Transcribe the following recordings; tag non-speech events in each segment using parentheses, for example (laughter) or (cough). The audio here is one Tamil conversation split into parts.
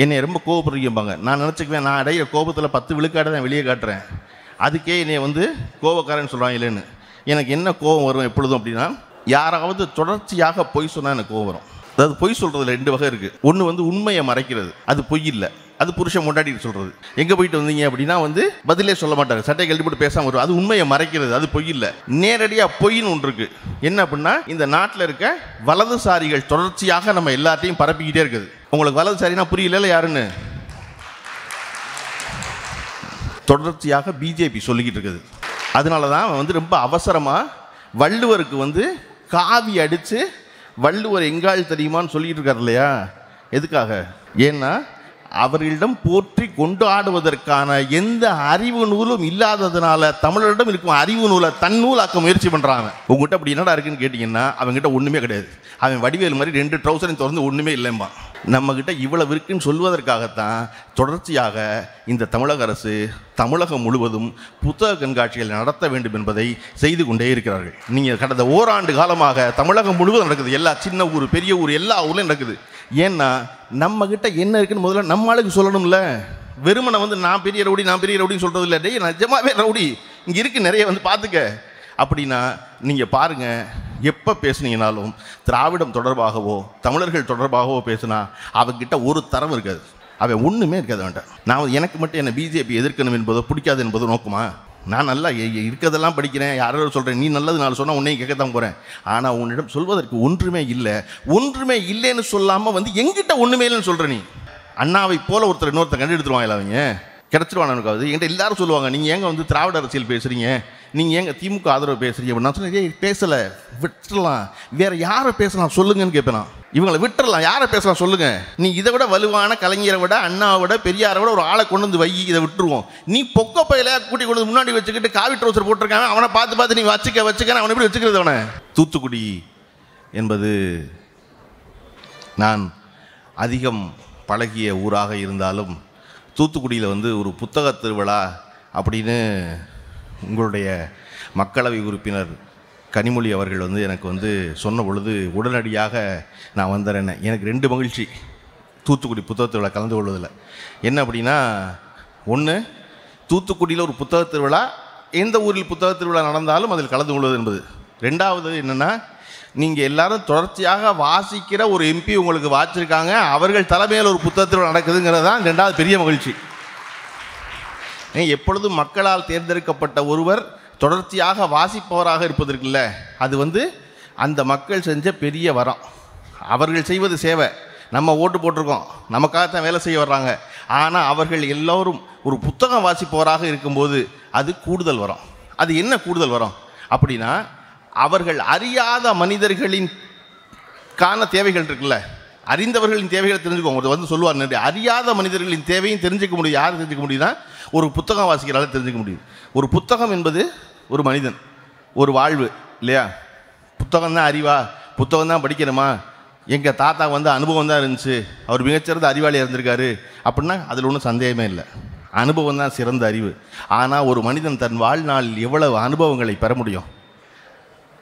என்னை ரொம்ப கோபப்படுறீங்கம்பாங்க நான் நினச்சிக்குவேன் நான் அடைய கோபத்தில் பத்து விழுக்காட தான் வெளியே காட்டுறேன் அதுக்கே என்னை வந்து கோபக்காரன்னு சொல்கிறாங்க இல்லைன்னு எனக்கு என்ன கோபம் வரும் எப்பொழுதும் அப்படின்னா யாராவது தொடர்ச்சியாக பொய் சொன்னால் எனக்கு கோபம் வரும் அதாவது பொய் சொல்கிறதுல ரெண்டு வகை இருக்குது ஒன்று வந்து உண்மையை மறைக்கிறது அது பொய் இல்லை அது புருஷன் முன்னாடி சொல்கிறது எங்கே போயிட்டு வந்தீங்க அப்படின்னா வந்து பதிலே சொல்ல மாட்டாங்க சட்டை கழட்டி போட்டு பேசாமல் வரும் அது உண்மையை மறைக்கிறது அது பொய் இல்லை நேரடியாக பொய்ன்னு ஒன்று இருக்குது என்ன அப்படின்னா இந்த நாட்டில் இருக்க வலதுசாரிகள் தொடர்ச்சியாக நம்ம எல்லாத்தையும் பரப்பிக்கிட்டே இருக்குது உங்களுக்கு சரினா புரியல யாருன்னு தொடர்ச்சியாக பிஜேபி சொல்லிக்கிட்டு இருக்குது அதனால தான் வந்து ரொம்ப அவசரமாக வள்ளுவருக்கு வந்து காவி அடித்து வள்ளுவர் எங்கால் தெரியுமான்னு சொல்லிக்கிட்டு இருக்கார் இல்லையா எதுக்காக ஏன்னா அவர்களிடம் போற்றி கொண்டாடுவதற்கான எந்த அறிவு நூலும் இல்லாததுனால தமிழரிடம் இருக்கும் அறிவு நூலை தன் ஆக்க முயற்சி பண்ணுறாங்க உங்ககிட்ட அப்படி என்னடா இருக்குன்னு கேட்டிங்கன்னா அவங்ககிட்ட ஒன்றுமே கிடையாது அவன் வடிவேல் மாதிரி ரெண்டு ட்ரௌசரையும் திறந்து ஒன்றுமே இல்லைம்பான் நம்மக்கிட்ட இவ்வளவு இருக்குன்னு சொல்வதற்காகத்தான் தொடர்ச்சியாக இந்த தமிழக அரசு தமிழகம் முழுவதும் புத்தக கண்காட்சிகள் நடத்த வேண்டும் என்பதை செய்து கொண்டே இருக்கிறார்கள் நீங்கள் கடந்த ஓராண்டு காலமாக தமிழகம் முழுவதும் நடக்குது எல்லா சின்ன ஊர் பெரிய ஊர் எல்லா ஊர்லையும் நடக்குது ஏன்னா நம்மக்கிட்ட என்ன இருக்குன்னு முதல்ல நம்ம சொல்லணும்ல வெறுமனை வந்து நான் பெரிய ரவுடி நான் பெரிய ரவுடின்னு சொல்கிறது இல்லை டேய் நிஜமாவே ரவுடி இங்கே இருக்குது நிறைய வந்து பார்த்துக்க அப்படின்னா நீங்கள் பாருங்கள் எப்போ பேசுனீங்கனாலும் திராவிடம் தொடர்பாகவோ தமிழர்கள் தொடர்பாகவோ பேசுனா அவங்கிட்ட ஒரு தரம் இருக்காது அவன் ஒன்றுமே இருக்காது வேண்டாம் நான் எனக்கு மட்டும் என்னை பிஜேபி எதிர்க்கணும் என்பதோ பிடிக்காது என்பதோ நோக்குமா நான் நல்லா இருக்கிறதெல்லாம் படிக்கிறேன் யாரோ சொல்கிறேன் நீ நல்லது நான் சொன்னால் உன்னையும் கேட்க தான் போகிறேன் ஆனால் உன்னிடம் சொல்வதற்கு ஒன்றுமே இல்லை ஒன்றுமே இல்லைன்னு சொல்லாமல் வந்து எங்கிட்ட ஒன்றுமே இல்லைன்னு சொல்கிற நீ அண்ணாவை போல ஒருத்தர் இன்னொருத்தர் எடுத்துருவாங்களா அவங்க கிடச்சிருவான் எனக்கு அது என்கிட்ட எல்லாரும் சொல்லுவாங்க நீங்கள் ஏங்க வந்து திராவிட அரசியல் பேசுகிறீங்க நீங்கள் ஏங்க திமுக ஆதரவு பேசுகிறீங்க அப்படின்னு நான் சொன்னேன் பேசலை விட்டுறலாம் வேறு யாரை பேசலாம் சொல்லுங்கன்னு கேட்பேன் இவங்களை விட்டுறலாம் யாரை பேசலாம் சொல்லுங்க நீ இதை விட வலுவான கலைஞரை விட அண்ணாவை விட பெரியாரை விட ஒரு ஆளை கொண்டு வந்து வை இதை விட்டுருவோம் நீ பொக்க பயில கூட்டி கொண்டு முன்னாடி வச்சுக்கிட்டு காவி ட்ரௌசர் போட்டிருக்காங்க அவனை பார்த்து பார்த்து நீ வச்சுக்க வச்சுக்க அவனை எப்படி வச்சுக்கிறது அவனை தூத்துக்குடி என்பது நான் அதிகம் பழகிய ஊராக இருந்தாலும் தூத்துக்குடியில் வந்து ஒரு புத்தக திருவிழா அப்படின்னு உங்களுடைய மக்களவை உறுப்பினர் கனிமொழி அவர்கள் வந்து எனக்கு வந்து சொன்ன பொழுது உடனடியாக நான் வந்துடுறேன் எனக்கு ரெண்டு மகிழ்ச்சி தூத்துக்குடி புத்தக திருவிழா கலந்து கொள்வதில் என்ன அப்படின்னா ஒன்று தூத்துக்குடியில் ஒரு புத்தக திருவிழா எந்த ஊரில் புத்தக திருவிழா நடந்தாலும் அதில் கலந்து கொள்வது என்பது ரெண்டாவது என்னென்னா நீங்கள் எல்லாரும் தொடர்ச்சியாக வாசிக்கிற ஒரு எம்பி உங்களுக்கு வாச்சிருக்காங்க அவர்கள் தலைமையில் ஒரு புத்தகத்தில் நடக்குதுங்கிறது தான் ரெண்டாவது பெரிய மகிழ்ச்சி எப்பொழுதும் மக்களால் தேர்ந்தெடுக்கப்பட்ட ஒருவர் தொடர்ச்சியாக வாசிப்பவராக இருப்பதற்குல்ல அது வந்து அந்த மக்கள் செஞ்ச பெரிய வரம் அவர்கள் செய்வது சேவை நம்ம ஓட்டு போட்டிருக்கோம் நமக்காக தான் வேலை செய்ய வர்றாங்க ஆனால் அவர்கள் எல்லோரும் ஒரு புத்தகம் வாசிப்பவராக இருக்கும்போது அது கூடுதல் வரும் அது என்ன கூடுதல் வரும் அப்படின்னா அவர்கள் அறியாத மனிதர்களின் காண தேவைகள் இருக்குல்ல அறிந்தவர்களின் தேவைகளை தெரிஞ்சுக்கோங்க அவர் வந்து சொல்லுவார் நன்றி அறியாத மனிதர்களின் தேவையும் தெரிஞ்சுக்க முடியும் யார் தெரிஞ்சுக்க முடியும்னா ஒரு புத்தகம் வாசிக்கிறால தெரிஞ்சுக்க முடியும் ஒரு புத்தகம் என்பது ஒரு மனிதன் ஒரு வாழ்வு இல்லையா புத்தகம் தான் அறிவா புத்தகம் தான் படிக்கணுமா எங்கள் தாத்தா வந்து அனுபவம் தான் இருந்துச்சு அவர் மிகச்சிறந்த அறிவாளியாக இருந்திருக்காரு அப்படின்னா அதில் ஒன்றும் சந்தேகமே இல்லை அனுபவம் தான் சிறந்த அறிவு ஆனால் ஒரு மனிதன் தன் வாழ்நாளில் எவ்வளவு அனுபவங்களை பெற முடியும்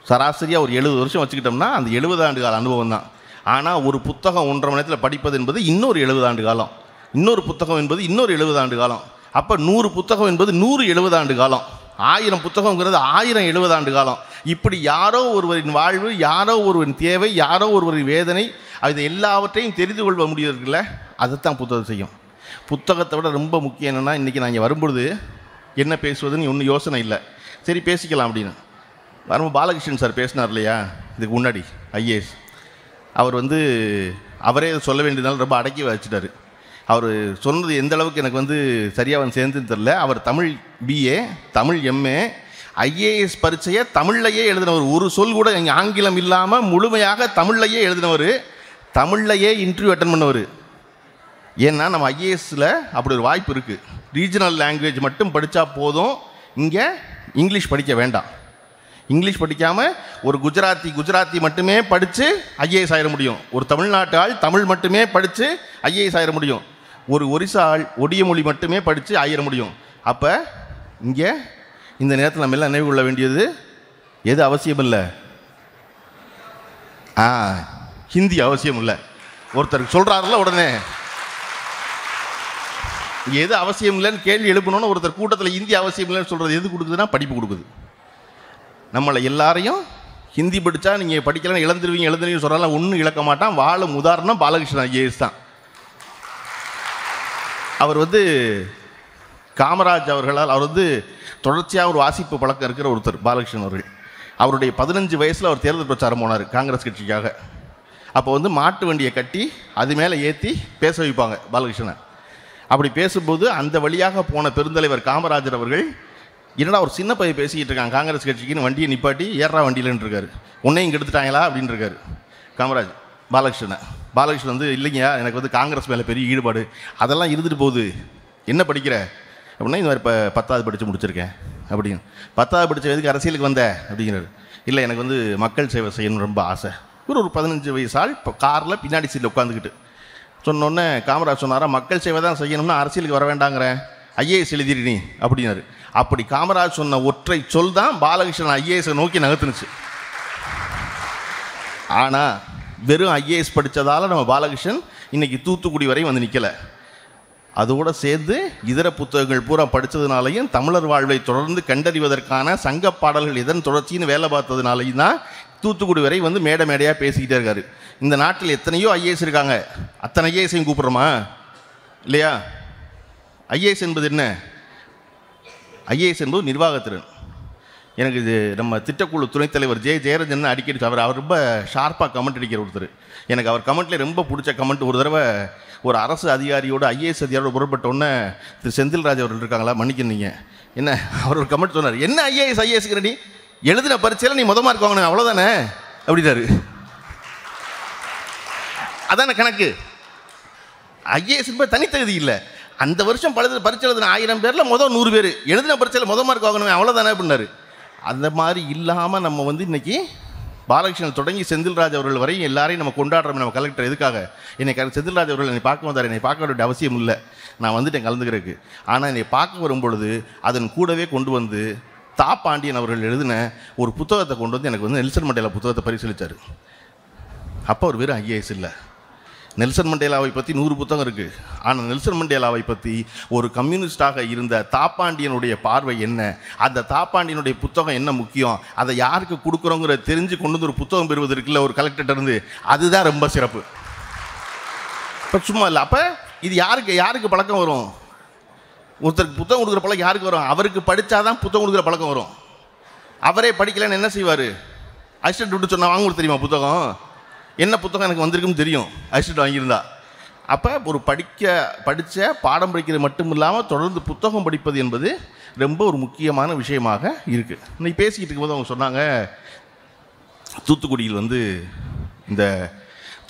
சராசரியாக ஒரு எழுபது வருஷம் வச்சுக்கிட்டோம்னா அந்த எழுபது ஆண்டு கால அனுபவம் தான் ஆனால் ஒரு புத்தகம் ஒன்றரை மணி நேரத்தில் படிப்பது என்பது இன்னொரு எழுபது ஆண்டு காலம் இன்னொரு புத்தகம் என்பது இன்னொரு எழுபது ஆண்டு காலம் அப்போ நூறு புத்தகம் என்பது நூறு எழுபது ஆண்டு காலம் ஆயிரம் புத்தகங்கிறது ஆயிரம் எழுபது ஆண்டு காலம் இப்படி யாரோ ஒருவரின் வாழ்வு யாரோ ஒருவரின் தேவை யாரோ ஒருவரின் வேதனை அது எல்லாவற்றையும் தெரிந்து கொள்ள முடியல அதைத்தான் புத்தகம் செய்யும் புத்தகத்தை விட ரொம்ப முக்கியம் என்னென்னா இன்றைக்கி நான் இங்கே வரும்பொழுது என்ன பேசுவதுன்னு ஒன்றும் யோசனை இல்லை சரி பேசிக்கலாம் அப்படின்னு வரும் பாலகிருஷ்ணன் சார் பேசினார் இல்லையா இதுக்கு முன்னாடி ஐஏஎஸ் அவர் வந்து அவரே சொல்ல வேண்டியதுனால ரொம்ப அடக்கி வச்சுட்டார் அவர் சொன்னது எந்த அளவுக்கு எனக்கு வந்து சரியாக வந்து சேர்ந்துன்னு தெரில அவர் Tamil BA Tamil MA IAS பரீட்சையை தமிழ்லையே எழுதினவர் ஒரு சொல் கூட இங்கே ஆங்கிலம் இல்லாமல் முழுமையாக தமிழ்லையே எழுதினவர் தமிழ்லையே இன்டர்வியூ அட்டன் பண்ணவர் ஏன்னா நம்ம ஐஏஎஸில் அப்படி ஒரு வாய்ப்பு இருக்குது ரீஜனல் லாங்குவேஜ் மட்டும் படித்தா போதும் இங்கே இங்கிலீஷ் படிக்க வேண்டாம் இங்கிலீஷ் படிக்காமல் ஒரு குஜராத்தி குஜராத்தி மட்டுமே படித்து ஐஏஎஸ் ஆயிட முடியும் ஒரு தமிழ்நாட்டு ஆள் தமிழ் மட்டுமே படித்து ஐஏஎஸ் ஆயிட முடியும் ஒரு ஒரிசா ஆள் ஒடிய மொழி மட்டுமே படித்து ஆயிட முடியும் அப்போ இங்கே இந்த நேரத்தில் நம்ம எல்லாம் நினைவு கொள்ள வேண்டியது எது அவசியம் இல்லை ஆ ஹிந்தி அவசியம் இல்லை ஒருத்தர் சொல்கிறாருல உடனே எது அவசியம் இல்லைன்னு கேள்வி எழுப்பணும்னு ஒருத்தர் கூட்டத்தில் இந்திய அவசியம் இல்லைன்னு சொல்கிறது எது கொடுக்குதுன்னா படிப்பு கொடுக்குது நம்மளை எல்லாரையும் ஹிந்தி படித்தா நீங்கள் படிக்கலாம் இழந்துருவீங்க இழந்துருவீங்க சொல்கிறாங்க ஒன்றும் இழக்க மாட்டான் வாழும் உதாரணம் பாலகிருஷ்ணன் ஐஏஎஸ் தான் அவர் வந்து காமராஜ் அவர்களால் அவர் வந்து தொடர்ச்சியாக ஒரு வாசிப்பு பழக்கம் இருக்கிற ஒருத்தர் பாலகிருஷ்ணன் அவர்கள் அவருடைய பதினஞ்சு வயசில் அவர் தேர்தல் பிரச்சாரம் போனார் காங்கிரஸ் கட்சிக்காக அப்போ வந்து மாட்டு வண்டியை கட்டி அது மேலே ஏற்றி பேச வைப்பாங்க பாலகிருஷ்ணனை அப்படி பேசும்போது அந்த வழியாக போன பெருந்தலைவர் காமராஜர் அவர்கள் என்னடா ஒரு சின்ன பையன் பேசிக்கிட்டு இருக்காங்க காங்கிரஸ் கட்சிக்குன்னு வண்டியை நிப்பாட்டி ஏறா வண்டியிலன்னு இருக்காரு உன்னையும் கெடுத்துட்டாங்களா அப்படின்னு இருக்காரு காமராஜ் பாலகிருஷ்ணனை பாலகிருஷ்ணன் வந்து இல்லைங்க எனக்கு வந்து காங்கிரஸ் மேலே பெரிய ஈடுபாடு அதெல்லாம் இருந்துட்டு போகுது என்ன படிக்கிற அப்படின்னா இந்த மாதிரி இப்போ பத்தாவது படித்து முடிச்சிருக்கேன் அப்படின்னு பத்தாவது படித்த வயதுக்கு அரசியலுக்கு வந்த அப்படிங்கிறாரு இல்லை எனக்கு வந்து மக்கள் சேவை செய்யணும்னு ரொம்ப ஆசை ஒரு ஒரு பதினஞ்சு வயசு ஆள் இப்போ காரில் பின்னாடி சீட்டில் உட்காந்துக்கிட்டு சொன்னோன்னே காமராஜ் சொன்னாரா மக்கள் சேவை தான் செய்யணும்னா அரசியலுக்கு வர வேண்டாங்கிறேன் ஐஏஎஸ் எழுதிடு நீ அப்படின்னாரு அப்படி காமராஜ் சொன்ன ஒற்றை சொல் தான் பாலகிருஷ்ணன் ஐஏஎஸை நோக்கி நகர்த்துனுச்சு ஆனால் வெறும் ஐஏஎஸ் படித்ததால் நம்ம பாலகிருஷ்ணன் இன்றைக்கி தூத்துக்குடி வரையும் வந்து நிற்கலை அதோடு சேர்ந்து இதர புத்தகங்கள் பூரா படித்ததுனாலையும் தமிழர் வாழ்வை தொடர்ந்து கண்டறிவதற்கான சங்க பாடல்கள் எதன் தொடர்ச்சின்னு வேலை பார்த்ததுனாலையும் தான் தூத்துக்குடி வரை வந்து மேடை மேடையாக பேசிக்கிட்டே இருக்காரு இந்த நாட்டில் எத்தனையோ ஐஏஎஸ் இருக்காங்க அத்தனை ஐஏஎஸையும் கூப்பிட்றோமா இல்லையா ஐஏஎஸ் என்பது என்ன ஐஏஎஸ் என்பது நிர்வாகத்திறன் எனக்கு இது நம்ம திட்டக்குழு துணைத் தலைவர் ஜெய ஜெயரஞ்சன் அடிக்கடி அவர் அவர் ரொம்ப ஷார்ப்பாக கமெண்ட் அடிக்கிற ஒருத்தர் எனக்கு அவர் கமெண்ட்டில் ரொம்ப பிடிச்ச கமெண்ட் ஒரு தடவை ஒரு அரசு அதிகாரியோட ஐஏஎஸ் அதிகாரியோட புறப்பட்டோன்னே திரு செந்தில்ராஜ் அவர்கள் இருக்காங்களா மன்னிக்கிறீங்க என்ன அவர் ஒரு கமெண்ட் சொன்னார் என்ன ஐஏஎஸ் ஐஏஎஸ் நீ எழுதின பரிச்சையில் நீ மொதமாக இருக்கவங்க அவ்வளோதானே அப்படின்னாரு அதான கணக்கு ஐஏஎஸ் தனித்தகுதி இல்லை அந்த வருஷம் பல பரிச்சை எழுதின ஆயிரம் பேரில் மொதல் நூறு பேர் எழுதின பரிச்சையில் மொதல் மார்க் வாங்கணுமே அவ்வளோதானே அப்படின்னாரு அந்த மாதிரி இல்லாமல் நம்ம வந்து இன்னைக்கு பாலகிருஷ்ணன் தொடங்கி செந்தில்ராஜ் அவர்கள் வரையும் எல்லாரையும் நம்ம கொண்டாடுறோம் நம்ம கலெக்டர் எதுக்காக என்னை செந்தில்ராஜ் அவர்கள் என்னை பார்க்க வந்தார் என்னை பார்க்க வேண்டிய அவசியம் இல்லை நான் வந்துட்டேன் கலந்துக்கிறதுக்கு ஆனால் என்னை பார்க்க வரும்பொழுது அதன் கூடவே கொண்டு வந்து தா பாண்டியன் அவர்கள் எழுதின ஒரு புத்தகத்தை கொண்டு வந்து எனக்கு வந்து நெல்சன் மண்டேலா புத்தகத்தை பரிசீலித்தார் அப்போ ஒரு வெறும் ஐஏஎஸ் இல்லை நெல்சன் மண்டேலாவை பற்றி நூறு புத்தகம் இருக்குது ஆனால் நெல்சன் மண்டேலாவை பற்றி ஒரு கம்யூனிஸ்டாக இருந்த தாப்பாண்டியனுடைய பார்வை என்ன அந்த தாப்பாண்டியனுடைய புத்தகம் என்ன முக்கியம் அதை யாருக்கு கொடுக்குறோங்கிற தெரிஞ்சு கொண்டு வந்து ஒரு புத்தகம் பெறுவது இருக்குல்ல ஒரு இருந்து அதுதான் ரொம்ப சிறப்பு இப்போ சும்மா இல்லை அப்போ இது யாருக்கு யாருக்கு பழக்கம் வரும் ஒருத்தருக்கு புத்தகம் கொடுக்குற பழக்கம் யாருக்கு வரும் அவருக்கு படித்தாதான் புத்தகம் கொடுக்குற பழக்கம் வரும் அவரே படிக்கலன்னு என்ன செய்வார் அசிஸ்டன்ட் விட்டு சொன்னால் வாங்க தெரியுமா புத்தகம் என்ன புத்தகம் எனக்கு வந்திருக்குன்னு தெரியும் அரிசிட்டு வாங்கியிருந்தா அப்போ ஒரு படிக்க படித்த பாடம் படிக்கிறது மட்டும் இல்லாமல் தொடர்ந்து புத்தகம் படிப்பது என்பது ரொம்ப ஒரு முக்கியமான விஷயமாக இருக்குது இன்னைக்கு பேசிக்கிட்டு இருக்கும்போது அவங்க சொன்னாங்க தூத்துக்குடியில் வந்து இந்த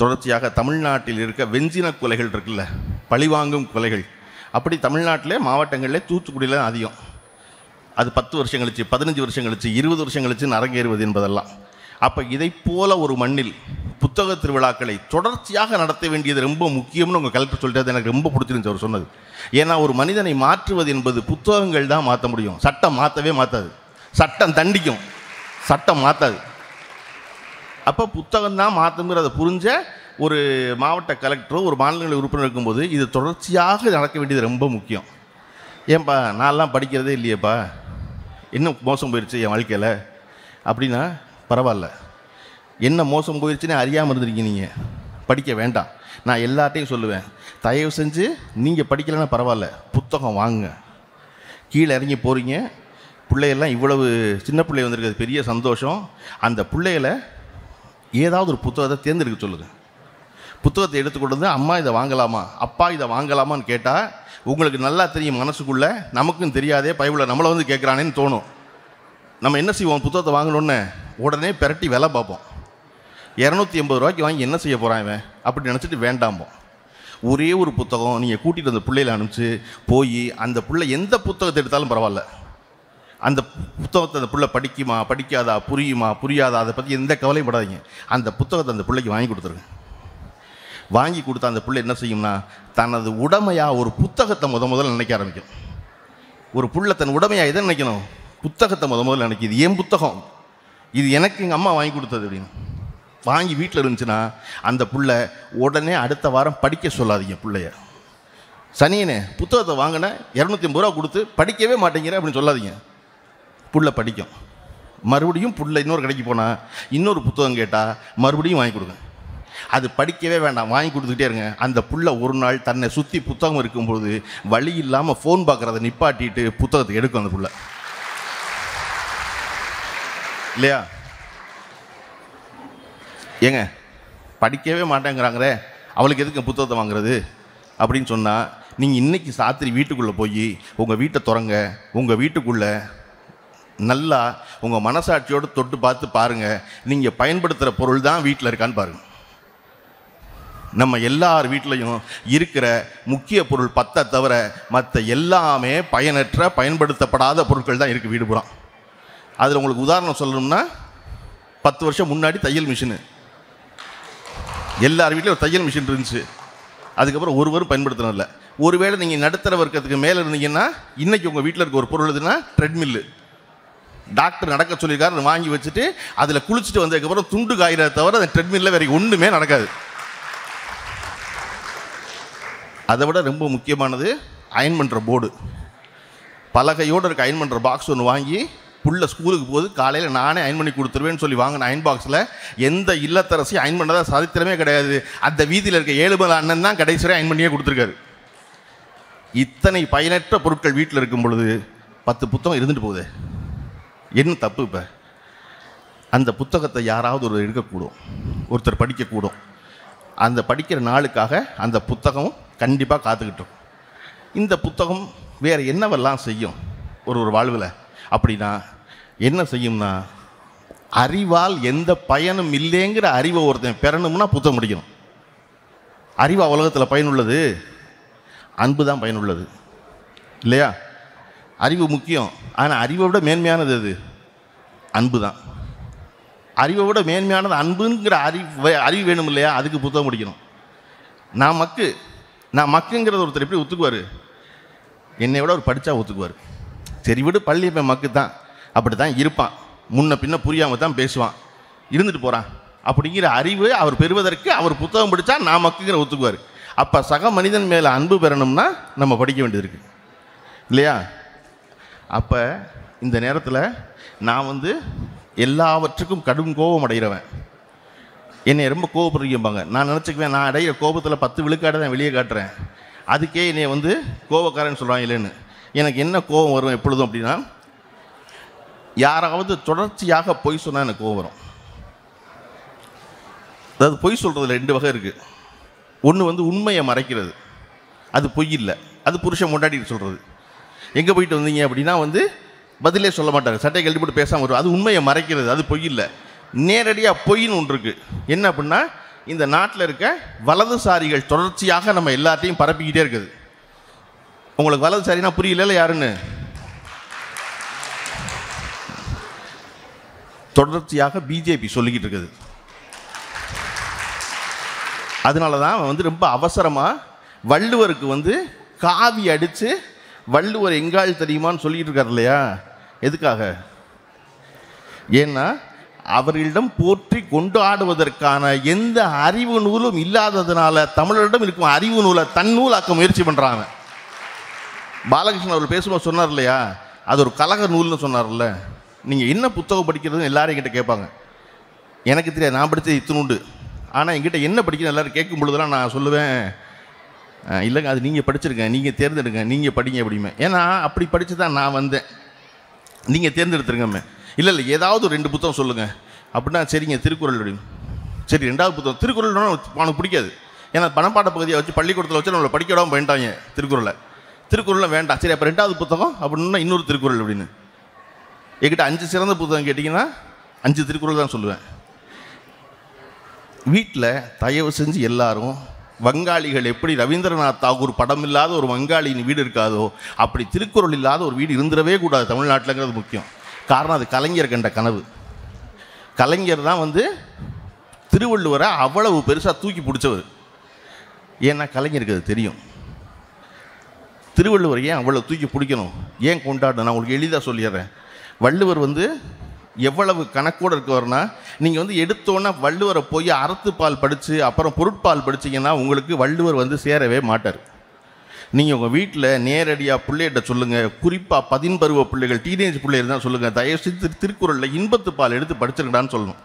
தொடர்ச்சியாக தமிழ்நாட்டில் இருக்க வெஞ்சின கொலைகள் இருக்குல்ல பழிவாங்கும் கொலைகள் அப்படி தமிழ்நாட்டில் மாவட்டங்களில் தூத்துக்குடியில் தான் அதிகம் அது பத்து வருஷம் கழிச்சு பதினஞ்சு வருஷம் கழிச்சு இருபது வருஷம் கழிச்சு நரங்கேறுவது என்பதெல்லாம் அப்போ இதை போல ஒரு மண்ணில் புத்தக திருவிழாக்களை தொடர்ச்சியாக நடத்த வேண்டியது ரொம்ப முக்கியம்னு உங்கள் கலெக்டர் சொல்லிட்டு எனக்கு ரொம்ப பிடிச்சிருந்துச்சு அவர் சொன்னது ஏன்னா ஒரு மனிதனை மாற்றுவது என்பது புத்தகங்கள் தான் மாற்ற முடியும் சட்டம் மாற்றவே மாற்றாது சட்டம் தண்டிக்கும் சட்டம் மாற்றாது அப்போ புத்தகம் தான் மாற்றங்கிறத புரிஞ்ச ஒரு மாவட்ட கலெக்டரோ ஒரு மாநிலங்களை உறுப்பினர் இருக்கும்போது இது தொடர்ச்சியாக நடக்க வேண்டியது ரொம்ப முக்கியம் ஏன்பா நான்லாம் படிக்கிறதே இல்லையேப்பா இன்னும் மோசம் போயிடுச்சு என் வாழ்க்கையில் அப்படின்னா பரவாயில்ல என்ன மோசம் போயிடுச்சுன்னு அறியாமல் இருந்திருக்கீங்க நீங்கள் படிக்க வேண்டாம் நான் எல்லாத்தையும் சொல்லுவேன் தயவு செஞ்சு நீங்கள் படிக்கலைன்னா பரவாயில்ல புத்தகம் வாங்குங்க கீழே இறங்கி போகிறீங்க பிள்ளையெல்லாம் இவ்வளவு சின்ன பிள்ளை வந்திருக்கிறது பெரிய சந்தோஷம் அந்த பிள்ளைகளை ஏதாவது ஒரு புத்தகத்தை தேர்ந்தெடுக்க சொல்லுங்கள் புத்தகத்தை எடுத்துக்கொண்டு வந்து அம்மா இதை வாங்கலாமா அப்பா இதை வாங்கலாமான்னு கேட்டால் உங்களுக்கு நல்லா தெரியும் மனசுக்குள்ளே நமக்கும் தெரியாதே பைபிளில் நம்மளை வந்து கேட்குறானேன்னு தோணும் நம்ம என்ன செய்வோம் புத்தகத்தை வாங்கணுன்னு உடனே பெரட்டி விலை பார்ப்போம் இரநூத்தி எண்பது ரூபாய்க்கு வாங்கி என்ன செய்ய போகிறான் இவன் அப்படி நினச்சிட்டு வேண்டாமோ ஒரே ஒரு புத்தகம் நீங்கள் கூட்டிகிட்டு வந்த பிள்ளையில அனுப்பிச்சு போய் அந்த பிள்ளை எந்த புத்தகத்தை எடுத்தாலும் பரவாயில்ல அந்த புத்தகத்தை அந்த பிள்ளை படிக்குமா படிக்காதா புரியுமா புரியாதா அதை பற்றி எந்த கவலையும் படாதீங்க அந்த புத்தகத்தை அந்த பிள்ளைக்கு வாங்கி கொடுத்துருங்க வாங்கி கொடுத்தா அந்த பிள்ளை என்ன செய்யும்னா தனது உடமையாக ஒரு புத்தகத்தை முத முதல்ல நினைக்க ஆரம்பிக்கும் ஒரு புள்ள தன் உடமையாக எதை நினைக்கணும் புத்தகத்தை முத முதல்ல நினைக்கிது ஏன் புத்தகம் இது எனக்கு எங்கள் அம்மா வாங்கி கொடுத்தது அப்படின்னு வாங்கி வீட்டில் இருந்துச்சுன்னா அந்த பிள்ளை உடனே அடுத்த வாரம் படிக்க சொல்லாதீங்க பிள்ளைய சனியனே புத்தகத்தை வாங்கினேன் இரநூத்தி ஐம்பது ரூபா கொடுத்து படிக்கவே மாட்டேங்கிறேன் அப்படின்னு சொல்லாதீங்க புள்ள படிக்கும் மறுபடியும் புள்ள இன்னொரு கடைக்கு போனால் இன்னொரு புத்தகம் கேட்டால் மறுபடியும் வாங்கி கொடுங்க அது படிக்கவே வேண்டாம் வாங்கி கொடுத்துக்கிட்டே இருங்க அந்த புள்ள ஒரு நாள் தன்னை சுற்றி புத்தகம் இருக்கும்போது வழி இல்லாமல் ஃபோன் பார்க்குறத நிப்பாட்டிட்டு புத்தகத்தை எடுக்கும் அந்த புள்ள இல்லையா ஏங்க படிக்கவே மாட்டேங்கிறாங்கிற அவளுக்கு எதுக்கு புத்தகத்தை வாங்குறது அப்படின்னு சொன்னால் நீங்கள் இன்றைக்கி சாத்திரி வீட்டுக்குள்ளே போய் உங்கள் வீட்டை திறங்க உங்கள் வீட்டுக்குள்ளே நல்லா உங்கள் மனசாட்சியோடு தொட்டு பார்த்து பாருங்கள் நீங்கள் பயன்படுத்துகிற பொருள் தான் வீட்டில் இருக்கான்னு பாருங்கள் நம்ம எல்லார் வீட்லேயும் இருக்கிற முக்கிய பொருள் பத்த தவிர மற்ற எல்லாமே பயனற்ற பயன்படுத்தப்படாத பொருட்கள் தான் இருக்குது வீடு புறம் அதில் உங்களுக்கு உதாரணம் சொல்லணும்னா பத்து வருஷம் முன்னாடி தையல் மிஷினு எல்லார் வீட்லையும் ஒரு தையல் மிஷின் இருந்துச்சு அதுக்கப்புறம் ஒருவரும் பயன்படுத்தினதில்ல ஒருவேளை நீங்கள் நடுத்தர வர்க்கத்துக்கு மேலே இருந்தீங்கன்னா இன்றைக்கி உங்கள் வீட்டில் இருக்க ஒரு பொருள் எதுனா ட்ரெட்மில்லு டாக்டர் நடக்க சொல்லியிருக்காரு வாங்கி வச்சுட்டு அதில் குளிச்சுட்டு வந்ததுக்கப்புறம் துண்டு காயிறத தவிர அந்த ட்ரெட்மில்ல வேறு ஒன்றுமே நடக்காது அதை விட ரொம்ப முக்கியமானது அயன் பண்ணுற போர்டு பலகையோடு இருக்க அயன் பண்ணுற பாக்ஸ் ஒன்று வாங்கி புள்ள ஸ்கூலுக்கு போது காலையில் நானே அயன் பண்ணி கொடுத்துருவேன்னு சொல்லி வாங்கின அயன் பாக்ஸில் எந்த இல்லத்தரசையும் அயன் பண்ணதாக சரித்திரமே கிடையாது அந்த வீதியில் இருக்க ஏழுமலை அண்ணன் தான் கடைசி அயன் பண்ணியே கொடுத்துருக்காரு இத்தனை பயனற்ற பொருட்கள் வீட்டில் இருக்கும் பொழுது பத்து புத்தகம் இருந்துட்டு போகுது என்ன தப்பு இப்போ அந்த புத்தகத்தை யாராவது ஒரு எடுக்கக்கூடும் ஒருத்தர் படிக்கக்கூடும் அந்த படிக்கிற நாளுக்காக அந்த புத்தகம் கண்டிப்பாக காத்துக்கிட்டோம் இந்த புத்தகம் வேறு என்னவெல்லாம் செய்யும் ஒரு ஒரு வாழ்வில் அப்படின்னா என்ன செய்யும்னா அறிவால் எந்த பயனும் இல்லைங்கிற அறிவை ஒருத்தன் பெறணும்னா புத்தகம் முடிக்கணும் அறிவா உலகத்தில் பயனுள்ளது அன்பு தான் பயனுள்ளது இல்லையா அறிவு முக்கியம் ஆனால் அறிவை விட மேன்மையானது அது அன்பு தான் அறிவை விட மேன்மையானது அன்புங்கிற அறிவு அறிவு வேணும் இல்லையா அதுக்கு புத்தகம் முடிக்கணும் நான் மக்கு நான் மக்குங்கிறத ஒருத்தர் எப்படி ஒத்துக்குவார் என்னை விட அவர் படித்தா ஒத்துக்குவார் சரி விடு பள்ளியப்பன் மக்கு தான் அப்படி தான் இருப்பான் முன்ன பின்ன புரியாமல் தான் பேசுவான் இருந்துட்டு போகிறான் அப்படிங்கிற அறிவு அவர் பெறுவதற்கு அவர் புத்தகம் படித்தா நான் மக்குங்கிற ஒத்துக்குவார் அப்போ சக மனிதன் மேலே அன்பு பெறணும்னா நம்ம படிக்க வேண்டியது இருக்குது இல்லையா அப்போ இந்த நேரத்தில் நான் வந்து எல்லாவற்றுக்கும் கடும் கோபம் அடைகிறவன் என்னை ரொம்ப கோபப்படுறீங்கம்பாங்க நான் நினச்சிக்குவேன் நான் அடைய கோபத்தில் பத்து விழுக்காடை நான் வெளியே காட்டுறேன் அதுக்கே என்னை வந்து கோபக்காரன்னு சொல்கிறான் இல்லைன்னு எனக்கு என்ன கோபம் வரும் எப்பொழுதும் அப்படின்னா யாராவது தொடர்ச்சியாக பொய் சொன்னால் எனக்கு கோபம் வரும் அதாவது பொய் சொல்கிறதுல ரெண்டு வகை இருக்குது ஒன்று வந்து உண்மையை மறைக்கிறது அது பொய் இல்லை அது புருஷன் முன்னாடி சொல்கிறது எங்கே போயிட்டு வந்தீங்க அப்படின்னா வந்து பதிலே சொல்ல மாட்டாங்க சட்டை கழட்டி போட்டு பேசாமல் வரும் அது உண்மையை மறைக்கிறது அது பொய் இல்லை நேரடியாக பொய்ன்னு ஒன்று இருக்குது என்ன அப்படின்னா இந்த நாட்டில் இருக்க வலதுசாரிகள் தொடர்ச்சியாக நம்ம எல்லாத்தையும் பரப்பிக்கிட்டே இருக்குது உங்களுக்கு வலதுசாரினா புரியல யாருன்னு தொடர்ச்சியாக பிஜேபி சொல்லிக்கிட்டு இருக்குது அதனால தான் வந்து ரொம்ப அவசரமாக வள்ளுவருக்கு வந்து காவி அடித்து வள்ளுவர் எங்கால் தெரியுமான்னு சொல்லிட்டு இருக்கார் இல்லையா எதுக்காக ஏன்னா அவர்களிடம் போற்றி கொண்டு ஆடுவதற்கான எந்த அறிவு நூலும் இல்லாததுனால தமிழரிடம் இருக்கும் அறிவு நூலை தன் நூலாக்க முயற்சி பண்ணுறாங்க பாலகிருஷ்ணன் அவர் பேசும்போது சொன்னார் இல்லையா அது ஒரு கலக நூல்னு சொன்னார்ல நீங்கள் என்ன புத்தகம் படிக்கிறதுன்னு எல்லாரையும் கிட்ட கேட்பாங்க எனக்கு தெரியாது நான் படித்தது இத்தினுண்டு ஆனால் என்கிட்ட என்ன படிக்கணும் எல்லோரும் கேட்கும் பொழுதுலாம் நான் சொல்லுவேன் இல்லைங்க அது நீங்கள் படிச்சிருக்கேன் நீங்கள் தேர்ந்தெடுங்க நீங்கள் படிங்க அப்படிமே ஏன்னா அப்படி படித்து தான் நான் வந்தேன் நீங்கள் தேர்ந்தெடுத்துருங்கம்மே இல்லை இல்லை ஏதாவது ரெண்டு புத்தகம் சொல்லுங்கள் அப்படின்னா சரிங்க திருக்குறள் அப்படின்னு சரி ரெண்டாவது புத்தகம் திருக்குறள் அவனுக்கு பிடிக்காது ஏன்னா பணப்பாட்ட பகுதியை வச்சு பள்ளிக்கூடத்தில் வச்சு நம்மளை படிக்க விடாமல் போயிட்டாங்க திருக்குறளை திருக்குறள்லாம் வேண்டாம் சரி அப்போ ரெண்டாவது புத்தகம் அப்படின்னா இன்னொரு திருக்குறள் அப்படின்னு என்கிட்ட அஞ்சு சிறந்த புத்தகம் கேட்டிங்கன்னா அஞ்சு திருக்குறள் தான் சொல்லுவேன் வீட்டில் தயவு செஞ்சு எல்லாரும் வங்காளிகள் எப்படி ரவீந்திரநாத் தாகூர் படம் இல்லாத ஒரு வங்காளியின் வீடு இருக்காதோ அப்படி திருக்குறள் இல்லாத ஒரு வீடு இருந்துடவே கூடாது தமிழ்நாட்டில்ங்கிறது முக்கியம் காரணம் அது கலைஞர் கண்ட கனவு கலைஞர் தான் வந்து திருவள்ளுவரை அவ்வளவு பெருசாக தூக்கி பிடிச்சவர் ஏன்னா கலைஞருக்கு அது தெரியும் திருவள்ளுவர் ஏன் அவ்வளோ தூக்கி பிடிக்கணும் ஏன் கொண்டாடணும் நான் உங்களுக்கு எளிதாக சொல்லிடுறேன் வள்ளுவர் வந்து எவ்வளவு கணக்கோடு இருக்கவர்னா நீங்கள் வந்து எடுத்தோன்னா வள்ளுவரை போய் அறத்து பால் படித்து அப்புறம் பொருட்பால் படித்தீங்கன்னா உங்களுக்கு வள்ளுவர் வந்து சேரவே மாட்டார் நீங்கள் உங்கள் வீட்டில் நேரடியாக பிள்ளைகிட்ட சொல்லுங்கள் குறிப்பாக பதின்பருவ பிள்ளைகள் டீனேஜ் பிள்ளைகள் தான் சொல்லுங்கள் தயவுசெய்து திருக்குறளில் இன்பத்து பால் எடுத்து படிச்சிருக்கடான்னு சொல்லணும்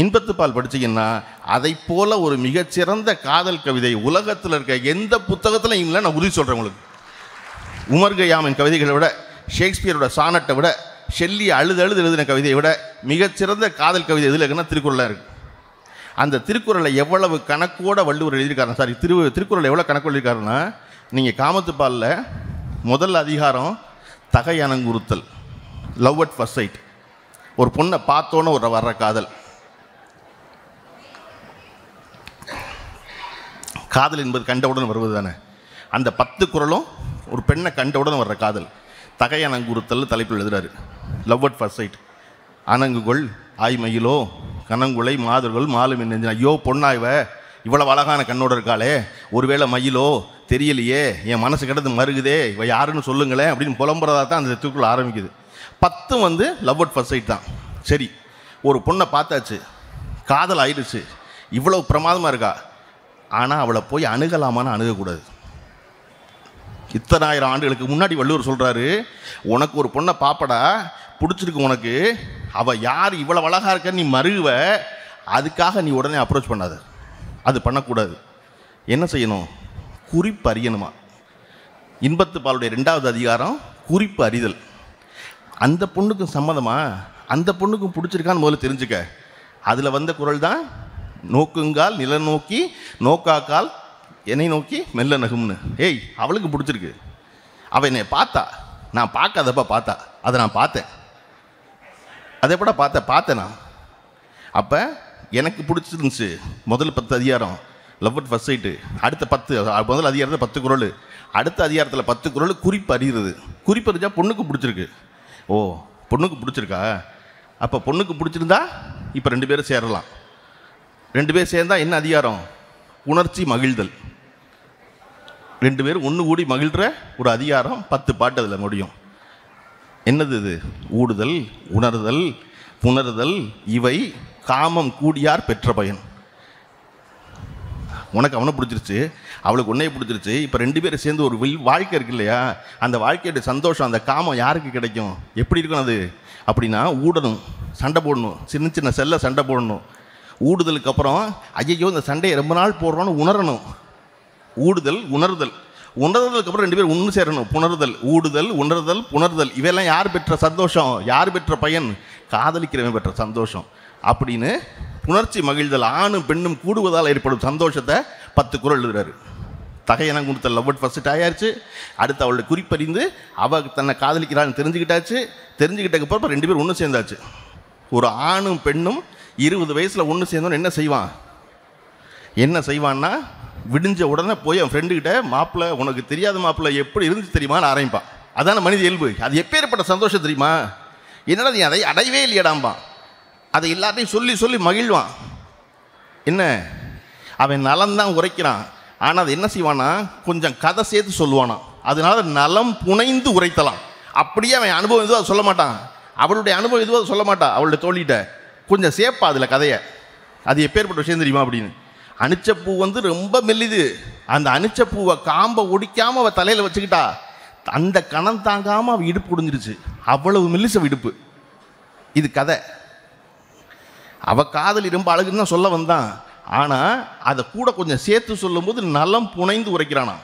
இன்பத்துப்பால் படிச்சிங்கன்னா அதை போல் ஒரு மிகச்சிறந்த காதல் கவிதை உலகத்தில் இருக்க எந்த புத்தகத்திலும் இல்லை நான் உறுதி சொல்கிறேன் உங்களுக்கு உமர்கையாமின் கவிதைகளை விட ஷேக்ஸ்பியரோட சானட்டை விட ஷெல்லி அழுது அழுது எழுதின கவிதையை விட மிகச்சிறந்த காதல் கவிதை எதில் இருக்குன்னா திருக்குறளாக இருக்குது அந்த திருக்குறளை எவ்வளவு கணக்கோட வள்ளுவர் எழுதியிருக்காரு சாரி திரு திருக்குறளை எவ்வளோ கணக்கு எழுதியிருக்காருன்னா நீங்கள் காமத்துப்பாலில் முதல் அதிகாரம் தகையணங்குறுத்தல் லவ் அட் ஃபர்ஸ்ட் சைட் ஒரு பொண்ணை பார்த்தோன்னே ஒரு வர்ற காதல் காதல் என்பது கண்டவுடன் வருவது தானே அந்த பத்து குரலும் ஒரு பெண்ணை கண்டவுடன் வர்ற காதல் அணங்குறுத்தல் தலைப்பில் எழுதுறாரு லவ் அட் ஃபர்ஸ்ட் சைட் ஆய் ஆய்மயிலோ கனங்குலை மாதர்கள் மாலும் என்ன ஐயோ பொண்ணாய்வ இவ்வளவு அழகான கண்ணோட இருக்காளே ஒருவேளை மயிலோ தெரியலையே என் மனசு கிடந்து மருகுதே இவ யாருன்னு சொல்லுங்களேன் அப்படின்னு புலம்புறதா தான் அந்த தூக்குள் ஆரம்பிக்குது பத்தும் வந்து லவ் அட் ஃபர்ஸ்ட் சைட் தான் சரி ஒரு பொண்ணை பார்த்தாச்சு காதல் ஆயிடுச்சு இவ்வளோ பிரமாதமாக இருக்கா ஆனால் அவளை போய் அணுகலாமான்னு அணுகக்கூடாது இத்தனை ஆயிரம் ஆண்டுகளுக்கு முன்னாடி வள்ளுவர் சொல்கிறாரு உனக்கு ஒரு பொண்ணை பாப்படா பிடிச்சிருக்கு உனக்கு அவள் யார் இவ்வளோ அழகாக இருக்க நீ மருவ அதுக்காக நீ உடனே அப்ரோச் பண்ணாத அது பண்ணக்கூடாது என்ன செய்யணும் குறிப்பு அறியணுமா இன்பத்து பாலுடைய ரெண்டாவது அதிகாரம் குறிப்பு அறிதல் அந்த பொண்ணுக்கும் சம்மதமா அந்த பொண்ணுக்கும் பிடிச்சிருக்கான்னு முதல்ல தெரிஞ்சுக்க அதில் வந்த குரல் தான் நோக்குங்கால் நில நோக்கி நோக்காக்கால் என்னை நோக்கி மெல்ல நகும்னு ஏய் அவளுக்கு பிடிச்சிருக்கு அவள் என்னை பார்த்தா நான் பார்க்காதப்ப பார்த்தா அதை நான் பார்த்தேன் அதே போட பார்த்தேன் பார்த்தேன் நான் அப்போ எனக்கு பிடிச்சிருந்துச்சு முதல் பத்து அதிகாரம் லவ் அட் ஃபஸ்ட் சைட்டு அடுத்த பத்து முதல் அதிகாரத்தில் பத்து குரல் அடுத்த அதிகாரத்தில் பத்து குரல் குறிப்பு அறிகிறது குறிப்பு அறிஞ்சால் பொண்ணுக்கு பிடிச்சிருக்கு ஓ பொண்ணுக்கு பிடிச்சிருக்கா அப்போ பொண்ணுக்கு பிடிச்சிருந்தா இப்போ ரெண்டு பேரும் சேரலாம் ரெண்டு பேர் சேர்ந்தால் என்ன அதிகாரம் உணர்ச்சி மகிழ்தல் ரெண்டு பேரும் ஒன்று கூடி மகிழ்கிற ஒரு அதிகாரம் பத்து பாட்டு அதில் முடியும் என்னது இது ஊடுதல் உணர்தல் புணர்தல் இவை காமம் கூடியார் பெற்ற பயன் உனக்கு அவனை பிடிச்சிருச்சு அவளுக்கு உன்னையை பிடிச்சிருச்சு இப்போ ரெண்டு பேரும் சேர்ந்து ஒரு வில் வாழ்க்கை இருக்கு இல்லையா அந்த வாழ்க்கையுடைய சந்தோஷம் அந்த காமம் யாருக்கு கிடைக்கும் எப்படி இருக்கணும் அது அப்படின்னா ஊடணும் சண்டை போடணும் சின்ன சின்ன செல்ல சண்டை போடணும் ஊடுதலுக்கு அப்புறம் ஐயோ இந்த சண்டையை ரொம்ப நாள் போடுறோன்னு உணரணும் ஊடுதல் உணர்தல் உணர்தலுக்கு அப்புறம் ரெண்டு பேரும் ஒன்று சேரணும் புணர்தல் ஊடுதல் உணர்தல் புணர்தல் இவையெல்லாம் யார் பெற்ற சந்தோஷம் யார் பெற்ற பயன் காதலிக்கிறவன் பெற்ற சந்தோஷம் அப்படின்னு புணர்ச்சி மகிழ்தல் ஆணும் பெண்ணும் கூடுவதால் ஏற்படும் சந்தோஷத்தை பத்து குரல் எழுதுறாரு தகையனம் கொடுத்த லவ் அட் ஃபர்ஸ்ட் அடுத்து அவளோட குறிப்பறிந்து அவள் தன்னை காதலிக்கிறான்னு தெரிஞ்சுக்கிட்டாச்சு தெரிஞ்சுக்கிட்டக்கப்புறம் ரெண்டு பேரும் ஒன்று சேர்ந்தாச்சு ஒரு ஆணும் பெண்ணும் இருபது வயசில் ஒன்று சேர்ந்தோன்னு என்ன செய்வான் என்ன செய்வான்னா விடிஞ்ச உடனே போய் அவன் ஃப்ரெண்டுக்கிட்ட மாப்பிள்ளை உனக்கு தெரியாத மாப்பிள்ளை எப்படி இருந்துச்சு தெரியுமான்னு ஆரம்பிப்பான் அதான மனித இயல்பு அது எப்பேற்பட்ட சந்தோஷம் தெரியுமா என்னடா நீ அதை அடையவே இல்லையடாம்பான் அதை எல்லாத்தையும் சொல்லி சொல்லி மகிழ்வான் என்ன அவன் நலம் தான் உரைக்கிறான் ஆனால் அது என்ன செய்வானா கொஞ்சம் கதை சேர்த்து சொல்லுவானா அதனால நலம் புனைந்து உரைத்தலாம் அப்படியே அவன் அனுபவம் எதுவும் சொல்ல மாட்டான் அவளுடைய அனுபவம் எதுவும் சொல்ல மாட்டான் அவளுடைய தோழிகிட்ட கொஞ்சம் சேப்பா அதில் கதையை அது எப்பேற்பட்ட விஷயம் தெரியுமா அப்படின்னு பூ வந்து ரொம்ப மெல்லிது அந்த பூவை காம்பை ஒடிக்காமல் அவள் தலையில் வச்சுக்கிட்டா அந்த கணம் தாங்காமல் அவள் இடுப்பு குடிஞ்சிருச்சு அவ்வளவு மெல்லிச இடுப்பு இது கதை அவள் காதலி ரொம்ப அழகுன்னு தான் சொல்ல வந்தான் ஆனால் அதை கூட கொஞ்சம் சேர்த்து சொல்லும்போது நலம் புனைந்து உரைக்கிறானா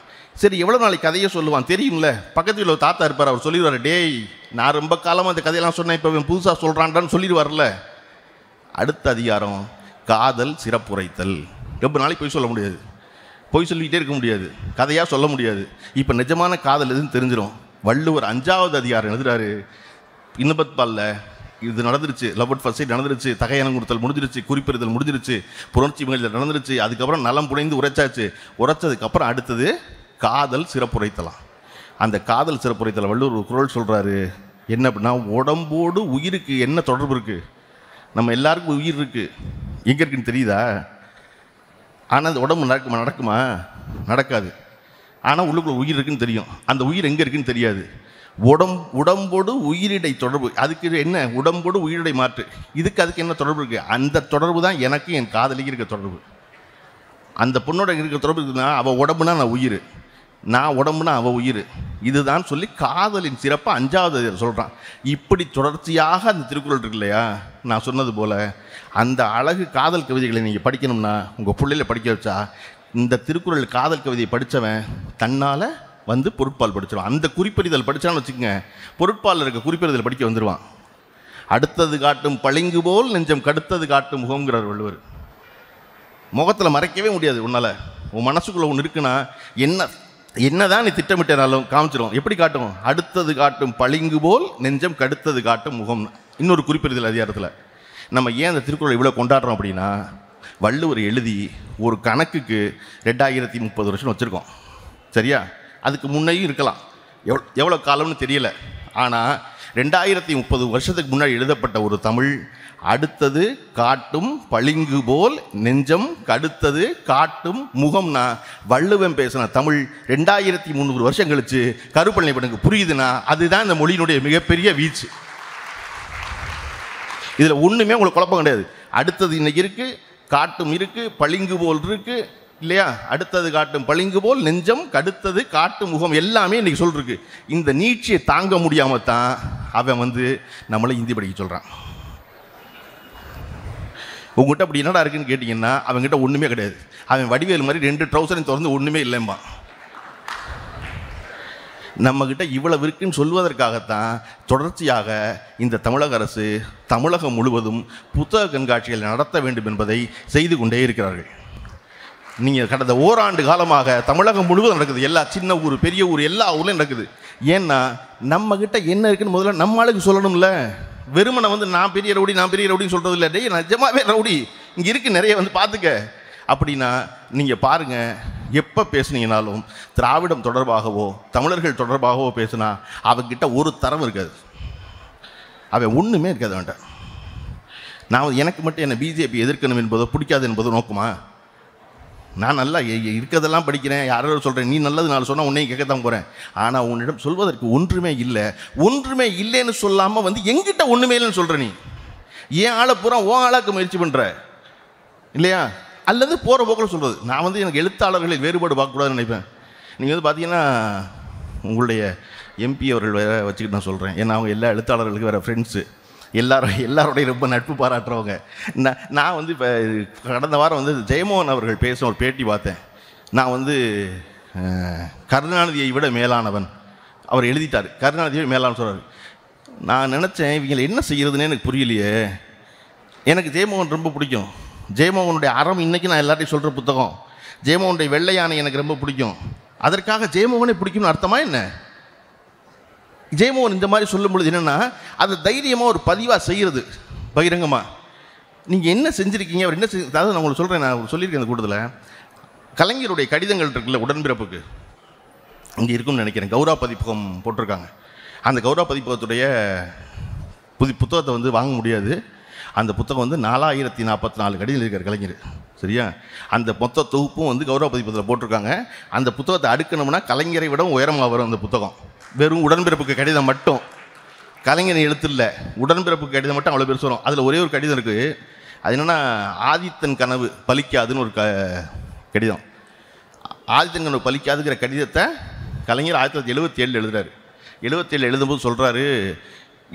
சரி எவ்வளோ நாளைக்கு கதையை சொல்லுவான் தெரியும்ல பக்கத்தில் ஒரு தாத்தா இருப்பார் அவர் சொல்லிடுவார் டேய் நான் ரொம்ப காலமாக அந்த கதையெல்லாம் சொன்னேன் இப்போ புதுசாக சொல்கிறான்டான்னு சொல்லிடுவார்ல அடுத்த அதிகாரம் காதல் சிறப்புரைத்தல் ரொம்ப நாளைக்கு போய் சொல்ல முடியாது போய் சொல்லிக்கிட்டே இருக்க முடியாது கதையாக சொல்ல முடியாது இப்போ நிஜமான காதல் எதுன்னு தெரிஞ்சிடும் வள்ளுவர் அஞ்சாவது அதிகாரம் எழுதுறாரு இன்னபத் பாலில் இது நடந்துருச்சு லவ் அட் ஃபர்ஸ்ட் நடந்துருச்சு தகையணம் கொடுத்தல் முடிஞ்சிருச்சு குறிப்பிடுதல் முடிஞ்சிருச்சு புரட்சி மகிழ்ச்சி நடந்துருச்சு அதுக்கப்புறம் நலம் புனைந்து உரைச்சாச்சு உரைச்சதுக்கப்புறம் அடுத்தது காதல் சிறப்புரைத்தலாம் அந்த காதல் சிறப்புரைத்தலை வள்ளுவர் குரல் சொல்கிறாரு என்ன அப்படின்னா உடம்போடு உயிருக்கு என்ன தொடர்பு இருக்குது நம்ம எல்லாருக்கும் உயிர் இருக்குது எங்கே இருக்குன்னு தெரியுதா ஆனால் அந்த உடம்பு நடக்குமா நடக்குமா நடக்காது ஆனால் உள்ளுக்குள்ள உயிர் இருக்குன்னு தெரியும் அந்த உயிர் எங்கே இருக்குன்னு தெரியாது உடம்பு உடம்போடு உயிரிடை தொடர்பு அதுக்கு என்ன உடம்போடு உயிரிடை மாற்று இதுக்கு அதுக்கு என்ன தொடர்பு இருக்குது அந்த தொடர்பு தான் எனக்கு என் காதலிக்கு இருக்க தொடர்பு அந்த பொண்ணோட இருக்கிற தொடர்பு இருக்குதுன்னா அவள் உடம்புனா நான் உயிர் நான் உடம்புனா அவள் உயிர் இதுதான் சொல்லி காதலின் சிறப்பை அஞ்சாவது சொல்கிறான் இப்படி தொடர்ச்சியாக அந்த திருக்குறள் இருக்கு இல்லையா நான் சொன்னது போல் அந்த அழகு காதல் கவிதைகளை நீங்கள் படிக்கணும்னா உங்கள் பிள்ளையில படிக்க வச்சா இந்த திருக்குறள் காதல் கவிதையை படித்தவன் தன்னால் வந்து பொருட்பால் படிச்சிடும் அந்த குறிப்பறிதல் படித்தான்னு வச்சுக்கோங்க பொருட்பாலில் இருக்க குறிப்பறிதல் படிக்க வந்துடுவான் அடுத்தது காட்டும் பளிங்கு போல் நெஞ்சம் கடுத்தது காட்டும் முகங்கிறார் வள்ளுவர் முகத்தில் மறைக்கவே முடியாது உன்னால் உன் மனசுக்குள்ளே ஒன்று இருக்குன்னா என்ன என்னதான் நீ திட்டமிட்டனாலும் காமிச்சிடும் எப்படி காட்டும் அடுத்தது காட்டும் பளிங்கு போல் நெஞ்சம் கடுத்தது காட்டும் முகம் இன்னொரு குறிப்பிடுதல் அதிகாரத்தில் நம்ம ஏன் அந்த திருக்குறளை இவ்வளோ கொண்டாடுறோம் அப்படின்னா வள்ளுவர் எழுதி ஒரு கணக்குக்கு ரெண்டாயிரத்தி முப்பது வருஷம் வச்சுருக்கோம் சரியா அதுக்கு முன்னையும் இருக்கலாம் எவ் எவ்வளோ காலம்னு தெரியல ஆனால் ரெண்டாயிரத்தி முப்பது வருஷத்துக்கு முன்னாடி எழுதப்பட்ட ஒரு தமிழ் அடுத்தது காட்டும் பளிங்கு போல் நெஞ்சம் கடுத்தது காட்டும் முகம்னா வள்ளுவன் பேசின தமிழ் ரெண்டாயிரத்தி முந்நூறு வருஷம் கழிச்சு கருப்பழனி படங்கு புரியுதுன்னா அதுதான் இந்த மொழியினுடைய மிகப்பெரிய வீச்சு இதில் ஒன்றுமே உங்களுக்கு குழப்பம் கிடையாது அடுத்தது இன்னைக்கு இருக்குது காட்டும் இருக்குது பளிங்கு போல் இருக்குது இல்லையா அடுத்தது காட்டும் பளிங்கு போல் நெஞ்சம் கடுத்தது காட்டு முகம் எல்லாமே இன்றைக்கி சொல்லிருக்கு இந்த நீட்சியை தாங்க முடியாமல் தான் அவன் வந்து நம்மளை இந்தி படிக்க சொல்கிறான் உங்ககிட்ட அப்படி என்னடா இருக்குன்னு கேட்டிங்கன்னா அவங்ககிட்ட ஒன்றுமே கிடையாது அவன் வடிவேல் மாதிரி ரெண்டு ட்ரௌசரையும் திறந்து ஒன்றுமே இல்லைம்மா நம்மக்கிட்ட இவ்வளவு இருக்குன்னு சொல்வதற்காகத்தான் தொடர்ச்சியாக இந்த தமிழக அரசு தமிழகம் முழுவதும் புத்தக கண்காட்சிகள் நடத்த வேண்டும் என்பதை செய்து கொண்டே இருக்கிறார்கள் நீங்கள் கடந்த ஓராண்டு காலமாக தமிழகம் முழுவதும் நடக்குது எல்லா சின்ன ஊர் பெரிய ஊர் எல்லா ஊர்லேயும் நடக்குது ஏன்னா நம்மக்கிட்ட என்ன இருக்குன்னு முதல்ல நம்ம சொல்லணும்ல வெறுமனை வந்து நான் பெரிய ரவுடி நான் பெரிய ரவுடின்னு சொல்கிறது இல்லை டேய் நிஜமாவே ரவுடி இங்கே இருக்குது நிறைய வந்து பார்த்துக்க அப்படின்னா நீங்கள் பாருங்கள் எப்போ பேசுனீங்கனாலும் திராவிடம் தொடர்பாகவோ தமிழர்கள் தொடர்பாகவோ பேசுனா அவங்கிட்ட ஒரு தரம் இருக்காது அவன் ஒன்றுமே இருக்காது வேண்டாம் நான் எனக்கு மட்டும் என்னை பிஜேபி எதிர்க்கணும் என்பதோ பிடிக்காது என்பதோ நோக்குமா நான் நல்லா இருக்கிறதெல்லாம் படிக்கிறேன் யாரோ சொல்கிறேன் நீ நல்லது நான் சொன்னால் உன்னையும் கேட்க தான் போகிறேன் ஆனால் உன்னிடம் சொல்வதற்கு ஒன்றுமே இல்லை ஒன்றுமே இல்லைன்னு சொல்லாமல் வந்து எங்கிட்ட ஒன்றுமே இல்லைன்னு சொல்கிற நீ ஏன் ஆளை பூரா ஓ ஆளாக்க முயற்சி பண்ணுற இல்லையா அல்லது போகிற போக்கில் சொல்கிறது நான் வந்து எனக்கு எழுத்தாளர்களில் வேறுபாடு பார்க்கக்கூடாதுன்னு நினைப்பேன் நீங்கள் வந்து பார்த்தீங்கன்னா உங்களுடைய எம்பி அவர்கள் வேறு வச்சுக்கிட்டு நான் சொல்கிறேன் ஏன்னா அவங்க எல்லா எழுத்தாளர்களுக்கும் வேறு ஃப்ரெண்ட்ஸு எல்லாரும் எல்லாரோடையும் ரொம்ப நட்பு பாராட்டுறவங்க நான் நான் வந்து இப்போ கடந்த வாரம் வந்து ஜெயமோகன் அவர்கள் பேசும் ஒரு பேட்டி பார்த்தேன் நான் வந்து கருணாநிதியை விட மேலானவன் அவர் எழுதிட்டார் கருணாநிதியை மேலான சொல்கிறார் நான் நினச்சேன் இவங்களை என்ன செய்கிறதுன்னு எனக்கு புரியலையே எனக்கு ஜெயமோகன் ரொம்ப பிடிக்கும் ஜெயமோகனுடைய அறம் இன்றைக்கி நான் எல்லார்ட்டையும் சொல்கிற புத்தகம் ஜெயமோகனுடைய வெள்ளையானை எனக்கு ரொம்ப பிடிக்கும் அதற்காக ஜெயமோகனை பிடிக்கும்னு அர்த்தமாக என்ன ஜெயமோகன் இந்த மாதிரி சொல்லும் பொழுது என்னென்னா அதை தைரியமாக ஒரு பதிவாக செய்கிறது பகிரங்கமாக நீங்கள் என்ன செஞ்சுருக்கீங்க அவர் என்ன செஞ்சு அதாவது நான் உங்களுக்கு சொல்கிறேன் நான் சொல்லியிருக்கேன் அந்த கூட்டத்தில் கலைஞருடைய கடிதங்கள் இருக்குல்ல உடன்பிறப்புக்கு இங்கே இருக்கும்னு நினைக்கிறேன் கௌரவ பதிப்பகம் போட்டிருக்காங்க அந்த கௌரவ பதிப்பகத்துடைய புது புத்தகத்தை வந்து வாங்க முடியாது அந்த புத்தகம் வந்து நாலாயிரத்தி நாற்பத்தி நாலு கடிதம் இருக்கிற கலைஞர் சரியா அந்த மொத்த தொகுப்பும் வந்து கௌரவ பதிப்பகத்தில் போட்டிருக்காங்க அந்த புத்தகத்தை அடுக்கணும்னா கலைஞரை விட உயரமாக வரும் அந்த புத்தகம் வெறும் உடன்பிறப்புக்கு கடிதம் மட்டும் கலைஞர் எழுத்துல உடன்பிறப்பு கடிதம் மட்டும் அவ்வளோ பேர் சொல்கிறோம் அதில் ஒரே ஒரு கடிதம் இருக்குது அது என்னென்னா ஆதித்தன் கனவு பலிக்காதுன்னு ஒரு க கடிதம் ஆதித்தன் கனவு பலிக்காதுங்கிற கடிதத்தை கலைஞர் ஆயிரத்தி தொள்ளாயிரத்தி எழுபத்தி ஏழு எழுதுறாரு எழுபத்தேழு எழுதும்போது சொல்கிறாரு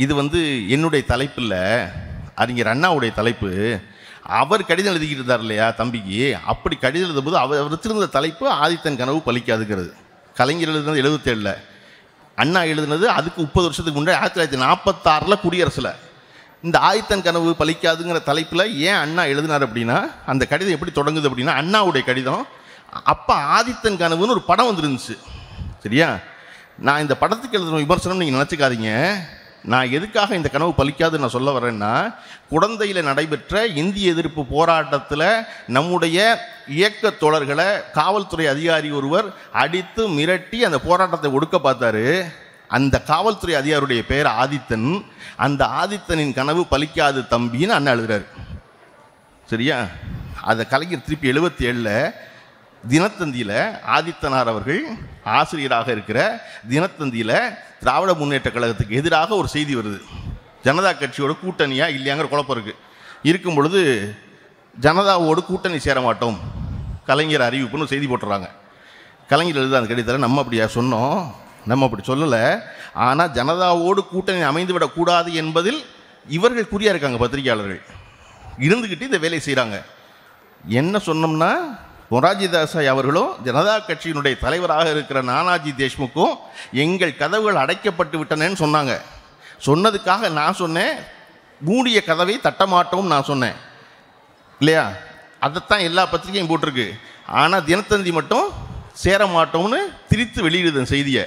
இது வந்து என்னுடைய தலைப்பில் அறிஞர் அண்ணாவுடைய தலைப்பு அவர் கடிதம் எழுதிக்கிட்டு இருந்தார் இல்லையா தம்பிக்கு அப்படி கடிதம் எழுதும்போது அவர் வச்சிருந்த தலைப்பு ஆதித்தன் கனவு பலிக்காதுங்கிறது கலைஞர் எழுதுனது எழுபத்தேழில் அண்ணா எழுதினது அதுக்கு முப்பது வருஷத்துக்கு முன்னாடி ஆயிரத்தி தொள்ளாயிரத்தி நாற்பத்தாறில் குடியரசில் இந்த ஆயத்தன் கனவு பலிக்காதுங்கிற தலைப்பில் ஏன் அண்ணா எழுதினார் அப்படின்னா அந்த கடிதம் எப்படி தொடங்குது அப்படின்னா அண்ணாவுடைய கடிதம் அப்போ ஆதித்தன் கனவுன்னு ஒரு படம் வந்துருந்துச்சு சரியா நான் இந்த படத்துக்கு எழுதுகிற விமர்சனம் நீங்கள் நினச்சிக்காதீங்க நான் எதுக்காக இந்த கனவு பலிக்காது நான் சொல்ல வரேன்னா குழந்தையில் நடைபெற்ற இந்திய எதிர்ப்பு போராட்டத்தில் நம்முடைய இயக்க தோழர்களை காவல்துறை அதிகாரி ஒருவர் அடித்து மிரட்டி அந்த போராட்டத்தை ஒடுக்க பார்த்தாரு அந்த காவல்துறை அதிகாரியுடைய பெயர் ஆதித்தன் அந்த ஆதித்தனின் கனவு பலிக்காது தம்பின்னு அண்ணன் எழுதுறாரு சரியா அதை கலைஞர் திருப்பி எழுபத்தி ஏழில் தினத்தந்தியில் ஆதித்தனார் அவர்கள் ஆசிரியராக இருக்கிற தினத்தந்தியில் திராவிட முன்னேற்ற கழகத்துக்கு எதிராக ஒரு செய்தி வருது ஜனதா கட்சியோட கூட்டணியாக இல்லையாங்கிற குழப்பம் இருக்குது இருக்கும் பொழுது ஜனதாவோடு கூட்டணி சேர மாட்டோம் கலைஞர் அறிவிப்புன்னு செய்தி போட்டுறாங்க கலைஞர் எழுத அந்த கடிதத்தில் நம்ம அப்படியா சொன்னோம் நம்ம அப்படி சொல்லலை ஆனால் ஜனதாவோடு கூட்டணி அமைந்து விடக்கூடாது என்பதில் இவர்கள் குறியாக இருக்காங்க பத்திரிகையாளர்கள் இருந்துக்கிட்டு இந்த வேலையை செய்கிறாங்க என்ன சொன்னோம்னா தாசாய் அவர்களும் ஜனதா கட்சியினுடைய தலைவராக இருக்கிற நானாஜி தேஷ்முக்கும் எங்கள் கதவுகள் அடைக்கப்பட்டு விட்டனேன்னு சொன்னாங்க சொன்னதுக்காக நான் சொன்னேன் மூடிய கதவை தட்டமாட்டோம்னு நான் சொன்னேன் இல்லையா அதைத்தான் எல்லா பத்திரிகையும் போட்டிருக்கு ஆனால் தினத்தந்தி மட்டும் சேர மாட்டோம்னு திரித்து வெளியிடுது செய்தியை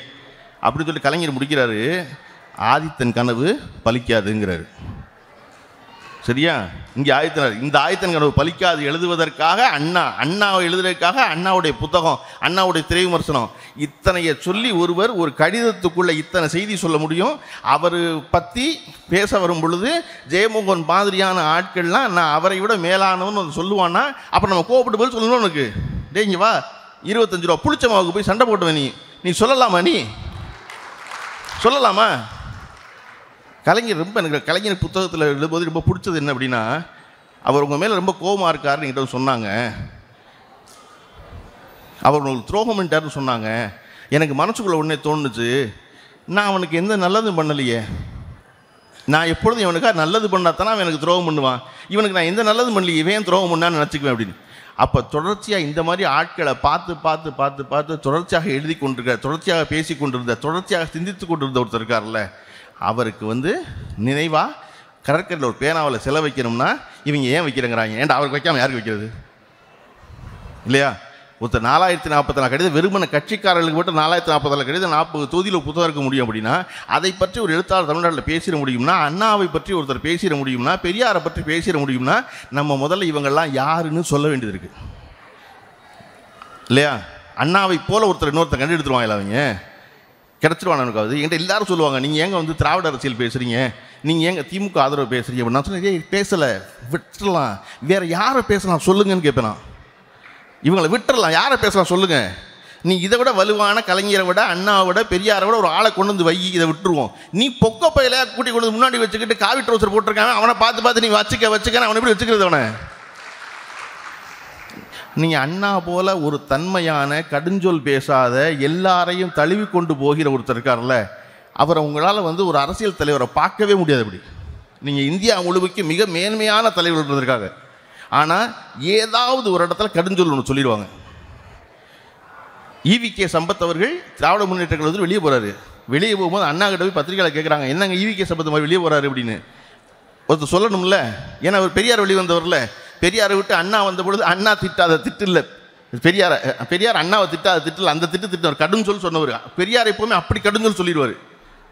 அப்படின்னு சொல்லி கலைஞர் முடிக்கிறாரு ஆதித்தன் கனவு பலிக்காதுங்கிறாரு சரியா இங்கே ஆயத்தினர் இந்த ஆயத்தன் பலிக்காது எழுதுவதற்காக அண்ணா அண்ணாவை எழுதுவதற்காக அண்ணாவுடைய புத்தகம் அண்ணாவுடைய திரை விமர்சனம் இத்தனைய சொல்லி ஒருவர் ஒரு கடிதத்துக்குள்ளே இத்தனை செய்தி சொல்ல முடியும் அவர் பற்றி பேச வரும் பொழுது ஜெயமோகன் மாதிரியான ஆட்கள்லாம் நான் அவரை விட மேலானவன் சொல்லுவான்னா அப்போ நம்ம கோபப்பட்டு போய் சொல்லணும் உனக்கு டேங்க வா இருபத்தஞ்சு ரூபா புளிச்சமாவுக்கு போய் சண்டை போட்டுவேன் நீ நீ சொல்லலாமா நீ சொல்லலாமா கலைஞர் ரொம்ப எனக்கு கலைஞர் புத்தகத்தில் எழுதும்போது ரொம்ப பிடிச்சது என்ன அப்படின்னா அவர் உங்கள் மேலே ரொம்ப கோபமாக இருக்காருன்னு என்கிட்ட சொன்னாங்க அவர் உங்களுக்கு துரோகம் பண்ணிட்டாருன்னு சொன்னாங்க எனக்கு மனசுக்குள்ளே உடனே தோணுச்சு நான் அவனுக்கு எந்த நல்லதும் பண்ணலையே நான் எப்பொழுதும் இவனுக்காக நல்லது பண்ணாதானே அவன் எனக்கு துரோகம் பண்ணுவான் இவனுக்கு நான் எந்த நல்லது பண்ணலையே இவன் துரோகம் பண்ணான்னு நினச்சிக்குவேன் அப்படின்னு அப்போ தொடர்ச்சியாக இந்த மாதிரி ஆட்களை பார்த்து பார்த்து பார்த்து பார்த்து தொடர்ச்சியாக எழுதி கொண்டிருக்க தொடர்ச்சியாக பேசி கொண்டிருந்த தொடர்ச்சியாக சிந்தித்து கொண்டிருந்த ஒருத்தர் இருக்கார்ல அவருக்கு வந்து நினைவாக கடற்கரையில் ஒரு பேனாவில் செல வைக்கணும்னா இவங்க ஏன் வைக்கிறேங்கிறாங்க ஏன்டா அவருக்கு வைக்காமல் யாருக்கு வைக்கிறது இல்லையா ஒருத்தர் நாலாயிரத்தி நாற்பத்தி நாலு கடிதம் வெறுமன கட்சிக்காரர்களுக்கு மட்டும் நாலாயிரத்தி நாற்பத்தி நாலு கடிதம் நாற்பது தொகுதியில் புத்தகம் இருக்க முடியும் அப்படின்னா அதை பற்றி ஒரு எழுத்தாளர் தமிழ்நாட்டில் பேசிட முடியும்னா அண்ணாவை பற்றி ஒருத்தர் பேசிட முடியும்னா பெரியாரை பற்றி பேசிட முடியும்னா நம்ம முதல்ல இவங்கள்லாம் யாருன்னு சொல்ல வேண்டியது இருக்குது இல்லையா அண்ணாவை போல் ஒருத்தர் இன்னொருத்தர் கண்டு எடுத்துருவாங்களா அவங்க கிடச்சிருவான் எனக்கு அது என்கிட்ட எல்லாரும் சொல்லுவாங்க நீங்கள் ஏங்க வந்து திராவிட அரசியல் பேசுகிறீங்க நீங்கள் ஏங்க திமுக ஆதரவு பேசுகிறீங்க அப்படின்னு நான் சொன்னேன் பேசலை விட்டுடலாம் வேறு யாரை பேசலாம் சொல்லுங்கன்னு கேட்பேனா இவங்களை விட்டுறலாம் யாரை பேசலாம் சொல்லுங்கள் நீ இதை விட வலுவான கலைஞரை விட அண்ணாவை விட பெரியாரை விட ஒரு ஆளை கொண்டு வந்து வை இதை விட்டுருவோம் நீ பொக்க பயில கூட்டி கொண்டு முன்னாடி வச்சுக்கிட்டு காவி ட்ரௌசர் போட்டிருக்காங்க அவனை பார்த்து பார்த்து நீ வச்சுக்க வச்சுக்க அவனை எப்படி வச்சுக்கிறது அவனை நீ அண்ணா போல ஒரு தன்மையான கடுஞ்சொல் பேசாத எல்லாரையும் தழுவி கொண்டு போகிற ஒருத்தர் இருக்கார்ல அவரை உங்களால் வந்து ஒரு அரசியல் தலைவரை பார்க்கவே முடியாது அப்படி நீங்கள் இந்தியா முழுமைக்கு மிக மேன்மையான தலைவர் இருந்திருக்காங்க ஆனால் ஏதாவது ஒரு இடத்துல கடுஞ்சொல் ஒன்று சொல்லிடுவாங்க ஈவி e கே சம்பத் அவர்கள் திராவிட முன்னேற்ற கழகத்தில் வெளியே போகிறாரு வெளியே போகும்போது அண்ணா கிட்ட போய் பத்திரிகையில் கேட்குறாங்க என்னங்க ஈவி e கே சம்பத் மாதிரி வெளியே போகிறாரு அப்படின்னு ஒருத்தர் சொல்லணும்ல ஏன்னா அவர் பெரியார் வெளிவந்தவரில் பெரியாரை விட்டு அண்ணா வந்த பொழுது அண்ணா திட்டாத திட்டு இல்லை பெரியார பெரியார் அண்ணாவை திட்டாத திட்டில் அந்த திட்டு திட்டினார் கடும் சொல் சொன்னவர் பெரியார் எப்போவுமே அப்படி கடும் சொல் சொல்லிடுவார்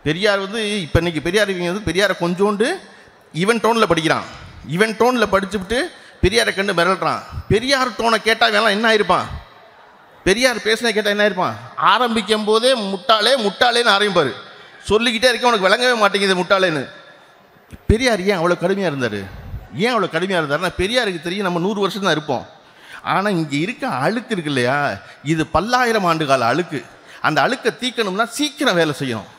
பெரியார் வந்து இப்போ இன்னைக்கு பெரியார் இவங்க வந்து பெரியாரை கொஞ்சோண்டு இவன் டோனில் படிக்கிறான் இவன் டோனில் படிச்சுவிட்டு பெரியாரை கண்டு மிரட்டுறான் பெரியார் டோனை கேட்டால் வேணாம் என்ன ஆயிருப்பான் பெரியார் பேசினா கேட்டால் என்ன ஆயிருப்பான் ஆரம்பிக்கும் போதே முட்டாளே முட்டாளேன்னு ஆரம்பிப்பார் சொல்லிக்கிட்டே இருக்க உனக்கு விளங்கவே மாட்டேங்குது முட்டாளேன்னு பெரியார் ஏன் அவ்வளோ கடுமையாக இருந்தார் ஏன் அவ்வளோ கடுமையாக இருந்தார்னா பெரியாருக்கு தெரியும் நம்ம நூறு வருஷம் தான் இருப்போம் ஆனால் இங்கே இருக்க அழுக்கு இருக்கு இல்லையா இது பல்லாயிரம் ஆண்டு கால அழுக்கு அந்த அழுக்கை தீக்கணும்னா சீக்கிரம் வேலை செய்யணும்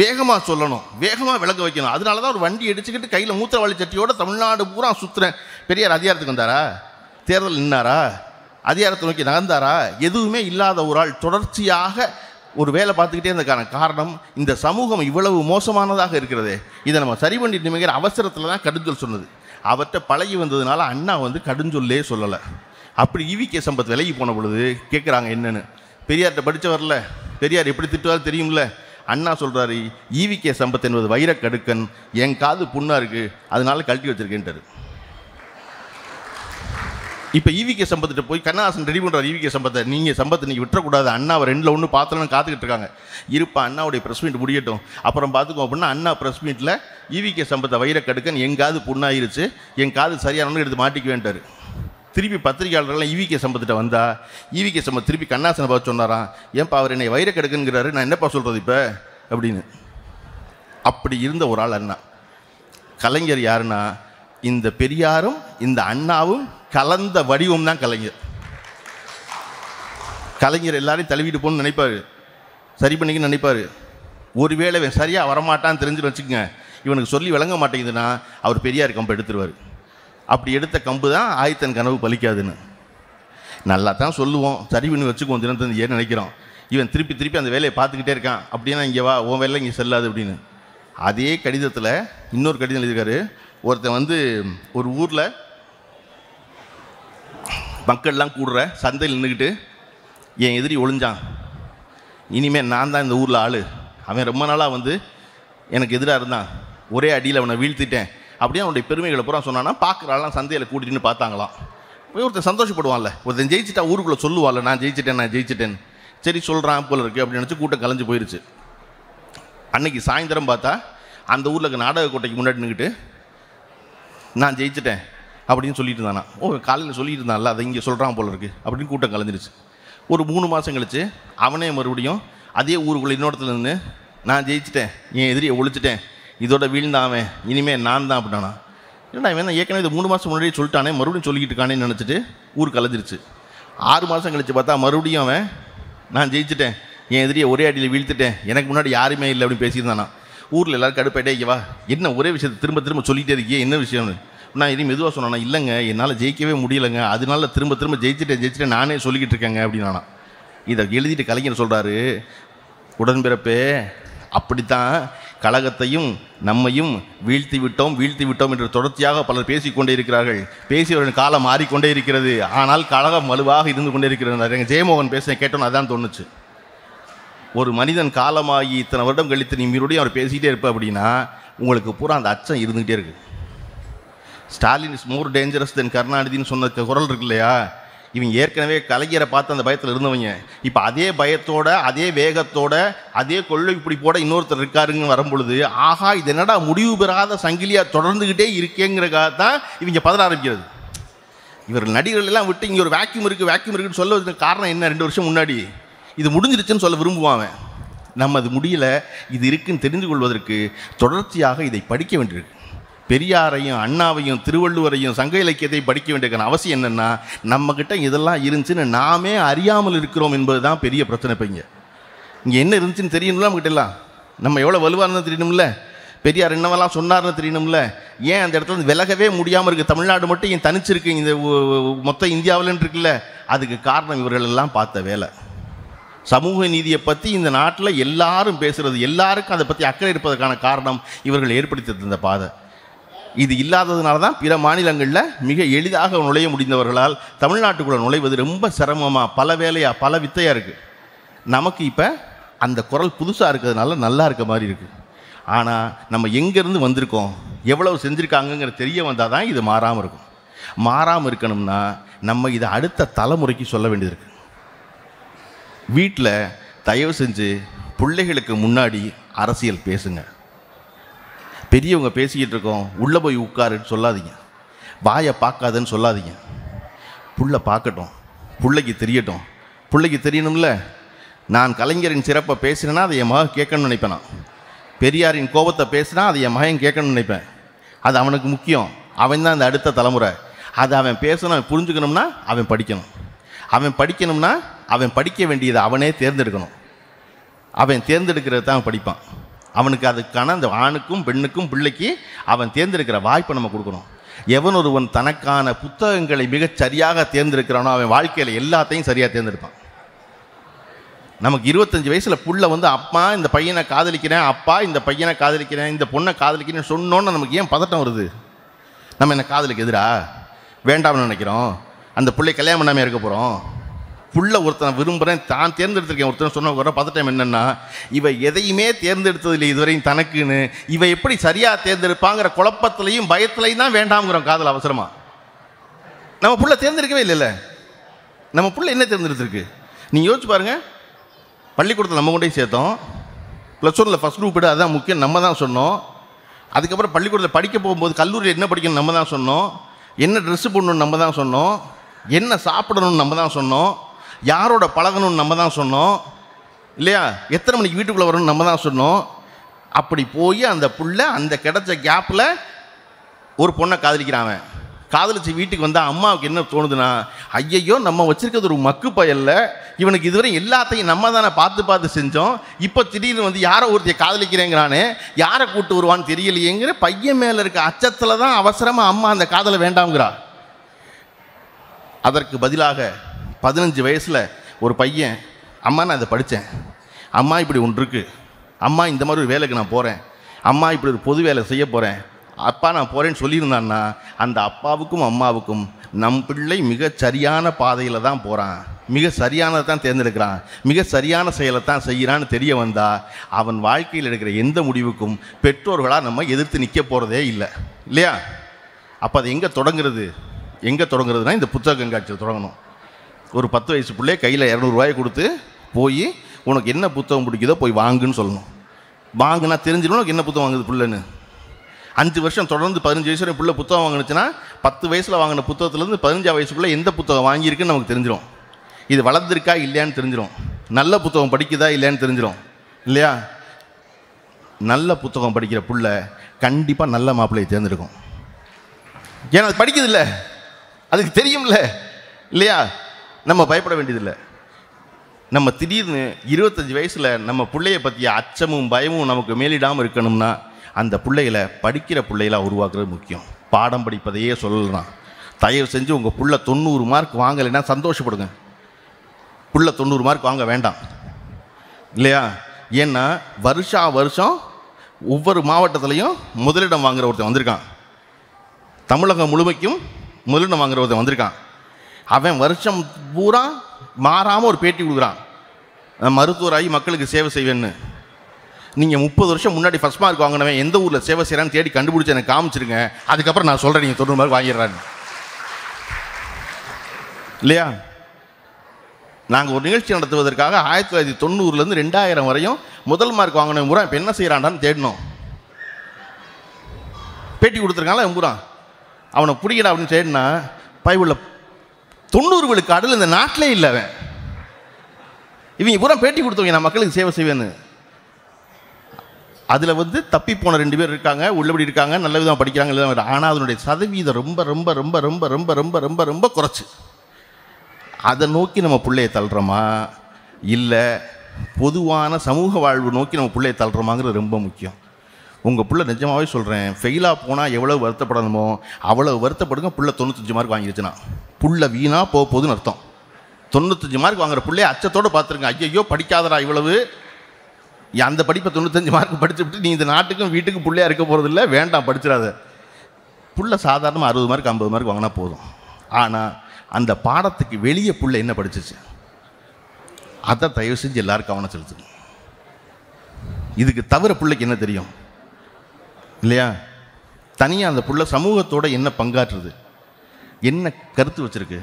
வேகமாக சொல்லணும் வேகமாக விளக்க வைக்கணும் அதனால தான் ஒரு வண்டி அடிச்சுக்கிட்டு கையில் மூத்திரவாளி சட்டியோட தமிழ்நாடு பூரா சுற்றுறேன் பெரியார் அதிகாரத்துக்கு வந்தாரா தேர்தல் நின்னாரா அதிகாரத்தை நோக்கி நகர்ந்தாரா எதுவுமே இல்லாத ஒரு ஆள் தொடர்ச்சியாக ஒரு வேலை பார்த்துக்கிட்டே இருந்ததுக்கான காரணம் இந்த சமூகம் இவ்வளவு மோசமானதாக இருக்கிறது இதை நம்ம சரி பண்ணிட்டு அவசரத்தில் தான் கடுதல் சொன்னது அவர்கிட்ட பழகி வந்ததுனால அண்ணா வந்து கடுஞ்சொல்லே சொல்லலை அப்படி ஈவிகே சம்பத் விலகி போன பொழுது கேட்குறாங்க என்னென்னு பெரியார்கிட்ட படித்தவரில் பெரியார் எப்படி திட்டுவார் தெரியும்ல அண்ணா சொல்கிறாரு ஈவிகே சம்பத் என்பது வைரக்கடுக்கன் என் காது புண்ணாக இருக்குது அதனால கழட்டி வச்சுருக்கேன்ட்டார் இப்போ ஈவிகே e சம்பத்திட்ட போய் கண்ணாசன் ரெடி பண்ணுறார் ஈவிகே e சம்பத்தை நீங்கள் சம்பத்தை நீங்கள் விட்டுறக்கூடாது அண்ணா அவர் ரெண்டில் ஒன்று பார்த்துலன்னு காத்துக்கிட்டு இருக்காங்க இருப்பா அண்ணாவுடைய ப்ரெஸ் மீட் முடியட்டும் அப்புறம் பார்த்துக்கோ அப்படின்னா அண்ணா ப்ரெஸ் மீட்டில் ஈவிகே சம்பத்தை வைரக்கடுக்கன் என் காது புண்ணாயிருச்சு என் காது சரியானவனு எடுத்து மாட்டிக்க வேண்டாரு திருப்பி பத்திரிகையாளர்கள்லாம் ஈவிகே e சம்பத்திட்ட வந்தா ஈவிகே சம்பத் திருப்பி கண்ணாசனை பார்த்து சொன்னாரான் ஏன்ப்பா அவர் என்னை வைரக்கடுக்குங்கிறாரு நான் என்னப்பா சொல்கிறது இப்போ அப்படின்னு அப்படி இருந்த ஒரு ஆள் அண்ணா கலைஞர் யாருன்னா இந்த பெரியாரும் இந்த அண்ணாவும் கலந்த வடிவம் தான் கலைஞர் கலைஞர் எல்லாரையும் தழுவிட்டு போகணும்னு நினைப்பார் சரி பண்ணிக்க நினைப்பாரு ஒருவேளை இவன் சரியாக வரமாட்டான்னு தெரிஞ்சுட்டு வச்சுக்கோங்க இவனுக்கு சொல்லி விளங்க மாட்டேங்குதுன்னா அவர் பெரியார் கம்பை எடுத்துருவார் அப்படி எடுத்த கம்பு தான் ஆயத்தன் கனவு பலிக்காதுன்னு நல்லா தான் சொல்லுவோம் சரி பண்ணி வச்சுக்குவோம் தினத்தந்தி ஏன் நினைக்கிறோம் இவன் திருப்பி திருப்பி அந்த வேலையை பார்த்துக்கிட்டே இருக்கான் அப்படின்னா இங்கே வா உன் வேலை இங்கே செல்லாது அப்படின்னு அதே கடிதத்தில் இன்னொரு கடிதம் எழுதியிருக்காரு ஒருத்தன் வந்து ஒரு ஊரில் மக்கள்லாம் கூடுற சந்தையில் நின்றுக்கிட்டு என் எதிரி ஒளிஞ்சான் இனிமேல் நான் தான் இந்த ஊரில் ஆள் அவன் ரொம்ப நாளாக வந்து எனக்கு எதிராக இருந்தான் ஒரே அடியில் அவனை வீழ்த்திட்டேன் அப்படியே அவனுடைய பெருமைகளை பூரா சொன்னான்னா பார்க்குறாலாம் சந்தையில் கூட்டிகிட்டு பார்த்தாங்களாம் போய் ஒருத்தன் சந்தோஷப்படுவான்ல ஒருத்தன் ஜெயிச்சிட்டா ஊருக்குள்ளே சொல்லுவாள்ல நான் ஜெயிச்சிட்டேன் நான் ஜெயிச்சிட்டேன் சரி சொல்கிறான் போல இருக்குது அப்படின்னு நினச்சி கூட்டம் கலைஞ்சு போயிடுச்சு அன்னைக்கு சாயந்தரம் பார்த்தா அந்த ஊரில் நாடக கோட்டைக்கு முன்னாடி நின்றுக்கிட்டு நான் ஜெயிச்சிட்டேன் அப்படின்னு சொல்லிட்டு இருந்தானா ஓ காலையில் சொல்லிட்டு இருந்தான்ல அதை இங்கே சொல்கிறான் போல இருக்குது அப்படின்னு கூட்டம் கலந்துருச்சு ஒரு மூணு மாதம் கழித்து அவனே மறுபடியும் அதே ஊருக்குள்ளே இன்னொருத்துல நின்று நான் ஜெயிச்சிட்டேன் என் எதிரியை ஒழிச்சிட்டேன் இதோட வீழ்ந்தாவே இனிமேல் நான் தான் அப்படின்னா ஏன்னா இவன் ஏற்கனவே இது மூணு மாதம் முன்னாடியே சொல்லிட்டானே மறுபடியும் சொல்லிக்கிட்டு இருக்கானே நினச்சிட்டு ஊர் கலந்துருச்சு ஆறு மாதம் கழித்து பார்த்தா மறுபடியும் அவன் நான் ஜெயிச்சிட்டேன் என் எதிரியை ஒரே அடியில் வீழ்த்துட்டேன் எனக்கு முன்னாடி யாருமே இல்லை அப்படின்னு பேசியிருந்தானா ஊரில் எல்லோரும் கடுப்பாயிட்டே வா என்ன ஒரே விஷயத்தை திரும்ப திரும்ப சொல்லிகிட்டே இருக்கியே என்ன விஷயம்னு நான் இதையும் மெதுவாக சொன்னேன்னா இல்லைங்க என்னால் ஜெயிக்கவே முடியலைங்க அதனால திரும்ப திரும்ப ஜெயிச்சிட்டேன் ஜெயிச்சுட்டேன் நானே சொல்லிக்கிட்டு இருக்கேங்க அப்படின்னா இதை எழுதிட்டு கலைஞர் சொல்கிறாரு உடன்பிறப்பே அப்படித்தான் கழகத்தையும் நம்மையும் வீழ்த்தி விட்டோம் வீழ்த்தி விட்டோம் என்று தொடர்ச்சியாக பலர் பேசிக்கொண்டே இருக்கிறார்கள் பேசியவர்கள் காலம் மாறிக்கொண்டே இருக்கிறது ஆனால் கழகம் வலுவாக இருந்து கொண்டே இருக்கிறது எங்கள் ஜெயமோகன் பேச கேட்டோன்னு அதான் தோணுச்சு ஒரு மனிதன் காலமாகி இத்தனை வருடம் கழித்து நீ மீறோடையும் அவர் பேசிக்கிட்டே இருப்ப அப்படின்னா உங்களுக்கு பூரா அந்த அச்சம் இருந்துகிட்டே இருக்குது Stalin is more dangerous then கருணாநிதினு சொன்ன குரல் இருக்கு இல்லையா இவங்க ஏற்கனவே கலைஞரை பார்த்து அந்த பயத்தில் இருந்தவங்க இப்போ அதே பயத்தோட அதே வேகத்தோட அதே கொள்ளை இப்படி போட இன்னொருத்தர் இருக்காருங்கன்னு வரும்பொழுது ஆகா இது என்னடா முடிவு பெறாத சங்கிலியாக தொடர்ந்துக்கிட்டே இருக்கேங்கிறக்காக தான் இவங்க பதற ஆரம்பிக்கிறது இவர் நடிகர்களெல்லாம் விட்டு இங்கே ஒரு வேக்யூம் இருக்குது வேக்யூம் இருக்குன்னு சொல்ல காரணம் என்ன ரெண்டு வருஷம் முன்னாடி இது முடிஞ்சிருச்சுன்னு சொல்ல விரும்புவாங்க நம்ம அது முடியலை இது இருக்குன்னு தெரிந்து கொள்வதற்கு தொடர்ச்சியாக இதை படிக்க வேண்டியிருக்கு பெரியாரையும் அண்ணாவையும் திருவள்ளுவரையும் சங்க இலக்கியத்தை படிக்க வேண்டிய அவசியம் என்னென்னா நம்மக்கிட்ட இதெல்லாம் இருந்துச்சுன்னு நாமே அறியாமல் இருக்கிறோம் என்பது தான் பெரிய பிரச்சனை இப்போ இங்கே இங்கே என்ன இருந்துச்சுன்னு தெரியணும்ல நம்மகிட்ட எல்லாம் நம்ம எவ்வளோ வலுவாக இருந்தால் தெரியணும்ல பெரியார் என்னவெல்லாம் சொன்னார்னு தெரியணும்ல ஏன் அந்த இடத்துல விலகவே முடியாமல் இருக்குது தமிழ்நாடு மட்டும் ஏன் தனிச்சிருக்கு இந்த மொத்த இந்தியாவிலன்னு இருக்குல்ல அதுக்கு காரணம் இவர்களெல்லாம் பார்த்த வேலை சமூக நீதியை பற்றி இந்த நாட்டில் எல்லாரும் பேசுகிறது எல்லாருக்கும் அதை பற்றி அக்கறை இருப்பதற்கான காரணம் இவர்கள் ஏற்படுத்தி தந்த பாதை இது இல்லாததுனால தான் பிற மாநிலங்களில் மிக எளிதாக நுழைய முடிந்தவர்களால் தமிழ்நாட்டுக்குள்ளே நுழைவது ரொம்ப சிரமமாக பல வேலையாக பல வித்தையாக இருக்குது நமக்கு இப்போ அந்த குரல் புதுசாக இருக்கிறதுனால நல்லா இருக்க மாதிரி இருக்குது ஆனால் நம்ம எங்கேருந்து வந்திருக்கோம் எவ்வளவு செஞ்சுருக்காங்கங்கிற தெரிய வந்தால் தான் இது மாறாமல் இருக்கும் மாறாமல் இருக்கணும்னா நம்ம இதை அடுத்த தலைமுறைக்கு சொல்ல வேண்டியது இருக்குது வீட்டில் தயவு செஞ்சு பிள்ளைகளுக்கு முன்னாடி அரசியல் பேசுங்கள் பெரியவங்க பேசிக்கிட்டு இருக்கோம் உள்ளே போய் உட்காருன்னு சொல்லாதீங்க வாயை பார்க்காதன்னு சொல்லாதீங்க புள்ள பார்க்கட்டும் பிள்ளைக்கு தெரியட்டும் பிள்ளைக்கு தெரியணும்ல நான் கலைஞரின் சிறப்பை பேசினேன்னா அதை என் மக கேட்கணும்னு நினைப்பேன் நான் பெரியாரின் கோபத்தை பேசினா அதை என் மகன் கேட்கணும்னு நினைப்பேன் அது அவனுக்கு முக்கியம் அவன் தான் அந்த அடுத்த தலைமுறை அதை அவன் பேசணும் புரிஞ்சுக்கணும்னா அவன் படிக்கணும் அவன் படிக்கணும்னா அவன் படிக்க வேண்டியதை அவனே தேர்ந்தெடுக்கணும் அவன் தேர்ந்தெடுக்கிறது தான் படிப்பான் அவனுக்கு அதுக்கான அந்த ஆணுக்கும் பெண்ணுக்கும் பிள்ளைக்கு அவன் தேர்ந்தெடுக்கிற வாய்ப்பை நம்ம கொடுக்கணும் எவன் ஒருவன் தனக்கான புத்தகங்களை மிகச் சரியாக தேர்ந்தெடுக்கிறானோ அவன் வாழ்க்கையில் எல்லாத்தையும் சரியாக தேர்ந்தெடுப்பான் நமக்கு இருபத்தஞ்சி வயசில் புள்ள வந்து அப்பா இந்த பையனை காதலிக்கிறேன் அப்பா இந்த பையனை காதலிக்கிறேன் இந்த பொண்ணை காதலிக்கிறேன்னு சொன்னோன்னு நமக்கு ஏன் பதட்டம் வருது நம்ம என்ன காதலுக்கு எதிரா வேண்டாம்னு நினைக்கிறோம் அந்த பிள்ளை கல்யாணம் பண்ணாமல் இருக்க போகிறோம் புள்ள ஒருத்தனை விரும்புகிறேன் தான் தேர்ந்தெடுத்திருக்கேன் ஒருத்தன் சொன்ன வர பதட்டம் என்னென்னா இவை எதையுமே தேர்ந்தெடுத்ததில்லை இதுவரையும் தனக்குன்னு இவை எப்படி சரியாக தேர்ந்தெடுப்பாங்கிற குழப்பத்திலையும் பயத்துலையும் தான் வேண்டாம்ங்கிறோம் காதல் அவசரமாக நம்ம புள்ள தேர்ந்தெடுக்கவே இல்லைல்ல நம்ம புள்ள என்ன தேர்ந்தெடுத்திருக்கு நீங்கள் யோசிச்சு பாருங்கள் பள்ளிக்கூடத்தில் நம்ம கூடயும் சேர்த்தோம் ப்ளஸ் ஒனில் ஃபஸ்ட் குரூப் விட அதுதான் முக்கியம் நம்ம தான் சொன்னோம் அதுக்கப்புறம் பள்ளிக்கூடத்தில் படிக்க போகும்போது கல்லூரியில் என்ன படிக்கணும் நம்ம தான் சொன்னோம் என்ன ட்ரெஸ்ஸு போடணும்னு நம்ம தான் சொன்னோம் என்ன சாப்பிடணும்னு நம்ம தான் சொன்னோம் யாரோட பழகணும்னு நம்ம தான் சொன்னோம் இல்லையா எத்தனை மணிக்கு வீட்டுக்குள்ளே வரணும்னு நம்ம தான் சொன்னோம் அப்படி போய் அந்த புள்ள அந்த கிடைச்ச கேப்பில் ஒரு பொண்ணை காதலிக்கிறான் காதலிச்சு வீட்டுக்கு வந்தால் அம்மாவுக்கு என்ன தோணுதுன்னா ஐயையோ நம்ம வச்சுருக்கிறது ஒரு மக்கு பயலில் இவனுக்கு இதுவரை எல்லாத்தையும் நம்ம தானே பார்த்து பார்த்து செஞ்சோம் இப்போ திடீர்னு வந்து யாரை ஒருத்தைய காதலிக்கிறேங்கிறானே யாரை கூட்டு வருவான்னு தெரியலையேங்கிற பையன் மேலே இருக்க அச்சத்தில் தான் அவசரமாக அம்மா அந்த காதலை வேண்டாம்ங்கிறா அதற்கு பதிலாக பதினஞ்சு வயசில் ஒரு பையன் அம்மா நான் இதை படித்தேன் அம்மா இப்படி ஒன்று இருக்குது அம்மா இந்த மாதிரி ஒரு வேலைக்கு நான் போகிறேன் அம்மா இப்படி ஒரு பொது வேலை செய்ய போகிறேன் அப்பா நான் போகிறேன்னு சொல்லியிருந்தான்னா அந்த அப்பாவுக்கும் அம்மாவுக்கும் நம் பிள்ளை மிக சரியான பாதையில் தான் போகிறான் மிக சரியானதை தான் தேர்ந்தெடுக்கிறான் மிக சரியான செயலை தான் செய்கிறான்னு தெரிய வந்தால் அவன் வாழ்க்கையில் எடுக்கிற எந்த முடிவுக்கும் பெற்றோர்களாக நம்ம எதிர்த்து நிற்க போகிறதே இல்லை இல்லையா அப்போ அது எங்கே தொடங்குறது எங்கே தொடங்குறதுனா இந்த புத்தக கண்காட்சியில் தொடங்கணும் ஒரு பத்து வயசு பிள்ளையே கையில் இரநூறுவாயை கொடுத்து போய் உனக்கு என்ன புத்தகம் பிடிக்குதோ போய் வாங்குன்னு சொல்லணும் வாங்கினா தெரிஞ்சிடும் உனக்கு என்ன புத்தகம் வாங்குது பிள்ளைன்னு அஞ்சு வருஷம் தொடர்ந்து பதினஞ்சு வயசு வரைக்கும் பிள்ளை புத்தகம் வாங்கினுச்சுன்னா பத்து வயசில் வாங்கின புத்தகத்துலேருந்து பதினஞ்சா வயசுக்குள்ளே எந்த புத்தகம் வாங்கியிருக்குன்னு நமக்கு தெரிஞ்சிடும் இது வளர்ந்துருக்கா இல்லையான்னு தெரிஞ்சிடும் நல்ல புத்தகம் படிக்குதா இல்லையான்னு தெரிஞ்சிடும் இல்லையா நல்ல புத்தகம் படிக்கிற புள்ள கண்டிப்பாக நல்ல மாப்பிள்ளையை தேர்ந்தெடுக்கும் ஏன்னா அது படிக்குது இல்லை அதுக்கு தெரியும்ல இல்லையா நம்ம பயப்பட வேண்டியதில்லை நம்ம திடீர்னு இருபத்தஞ்சி வயசில் நம்ம பிள்ளைய பற்றிய அச்சமும் பயமும் நமக்கு மேலிடாமல் இருக்கணும்னா அந்த பிள்ளைகளை படிக்கிற பிள்ளைகளாக உருவாக்குறது முக்கியம் பாடம் படிப்பதையே சொல்லலாம் தயவு செஞ்சு உங்கள் புள்ள தொண்ணூறு மார்க் வாங்கலைன்னா சந்தோஷப்படுங்க புள்ள தொண்ணூறு மார்க் வாங்க வேண்டாம் இல்லையா ஏன்னா வருஷா வருஷம் ஒவ்வொரு மாவட்டத்துலேயும் முதலிடம் வாங்குற ஒருத்தன் வந்திருக்கான் தமிழகம் முழுமைக்கும் முதலிடம் வாங்குற ஒருத்தன் வந்திருக்கான் அவன் வருஷம் பூரா மாறாமல் ஒரு பேட்டி கொடுக்குறான் மருத்துவராகி மக்களுக்கு சேவை செய்வேன்னு நீங்கள் முப்பது வருஷம் முன்னாடி ஃபஸ்ட் மார்க் வாங்கினவன் எந்த ஊரில் சேவை செய்கிறான்னு தேடி கண்டுபிடிச்சி எனக்கு காமிச்சிருங்க அதுக்கப்புறம் நான் சொல்கிறேன் நீங்கள் தொண்ணூறு மார்க் வாங்கிடுறான்னு இல்லையா நாங்கள் ஒரு நிகழ்ச்சி நடத்துவதற்காக ஆயிரத்தி தொள்ளாயிரத்தி தொண்ணூறுலேருந்து ரெண்டாயிரம் வரையும் முதல் மார்க் வாங்கின பூரா இப்போ என்ன செய்கிறான்டான்னு தேடினோம் பேட்டி கொடுத்துருக்காங்களா எம்புறான் அவனை பிடிக்கடா அப்படின்னு தேடினா பைபிளில் தொண்ணூறு அடல் இந்த நாட்டிலே இல்லை அவன் இவங்க பூரா பேட்டி கொடுத்தவங்க நான் மக்களுக்கு சேவை செய்வேன்னு அதில் வந்து தப்பி போன ரெண்டு பேர் இருக்காங்க உள்ளபடி இருக்காங்க நல்ல விதமாக படிக்கிறாங்க இல்லை ஆனால் அதனுடைய சதவீதம் ரொம்ப ரொம்ப ரொம்ப ரொம்ப ரொம்ப ரொம்ப ரொம்ப ரொம்ப குறைச்சி அதை நோக்கி நம்ம பிள்ளையை தள்ளுறோமா இல்லை பொதுவான சமூக வாழ்வு நோக்கி நம்ம பிள்ளையை தள்ளுறோமாங்கிறது ரொம்ப முக்கியம் உங்கள் பிள்ளை நிஜமாகவே சொல்கிறேன் ஃபெயிலாக போனால் எவ்வளோ வருத்தப்படணுமோ அவ்வளோ வருத்தப்படுங்க பிள்ளை தொண்ணூத்தஞ்சு மார்க் வாங்கிடுச்சுன்னா புள்ள வீணாக போக போகுதுன்னு அர்த்தம் தொண்ணூத்தஞ்சு மார்க் வாங்குற பிள்ளைய அச்சத்தோடு பார்த்துருங்க ஐயையோ படிக்காதடா இவ்வளவு அந்த படிப்பை தொண்ணூத்தஞ்சு மார்க் படித்து விட்டு நீ இந்த நாட்டுக்கும் வீட்டுக்கும் பிள்ளையாக இருக்க போகிறதில்ல வேண்டாம் படிச்சிடாத புள்ள சாதாரணமாக அறுபது மார்க் ஐம்பது மார்க் வாங்கினா போதும் ஆனால் அந்த பாடத்துக்கு வெளியே புள்ள என்ன படிச்சிச்சு அதை தயவு செஞ்சு எல்லோரும் கவனம் செலுத்துங்க இதுக்கு தவிர பிள்ளைக்கு என்ன தெரியும் இல்லையா தனியாக அந்த புள்ள சமூகத்தோட என்ன பங்காற்றுறது என்ன கருத்து வச்சுருக்கு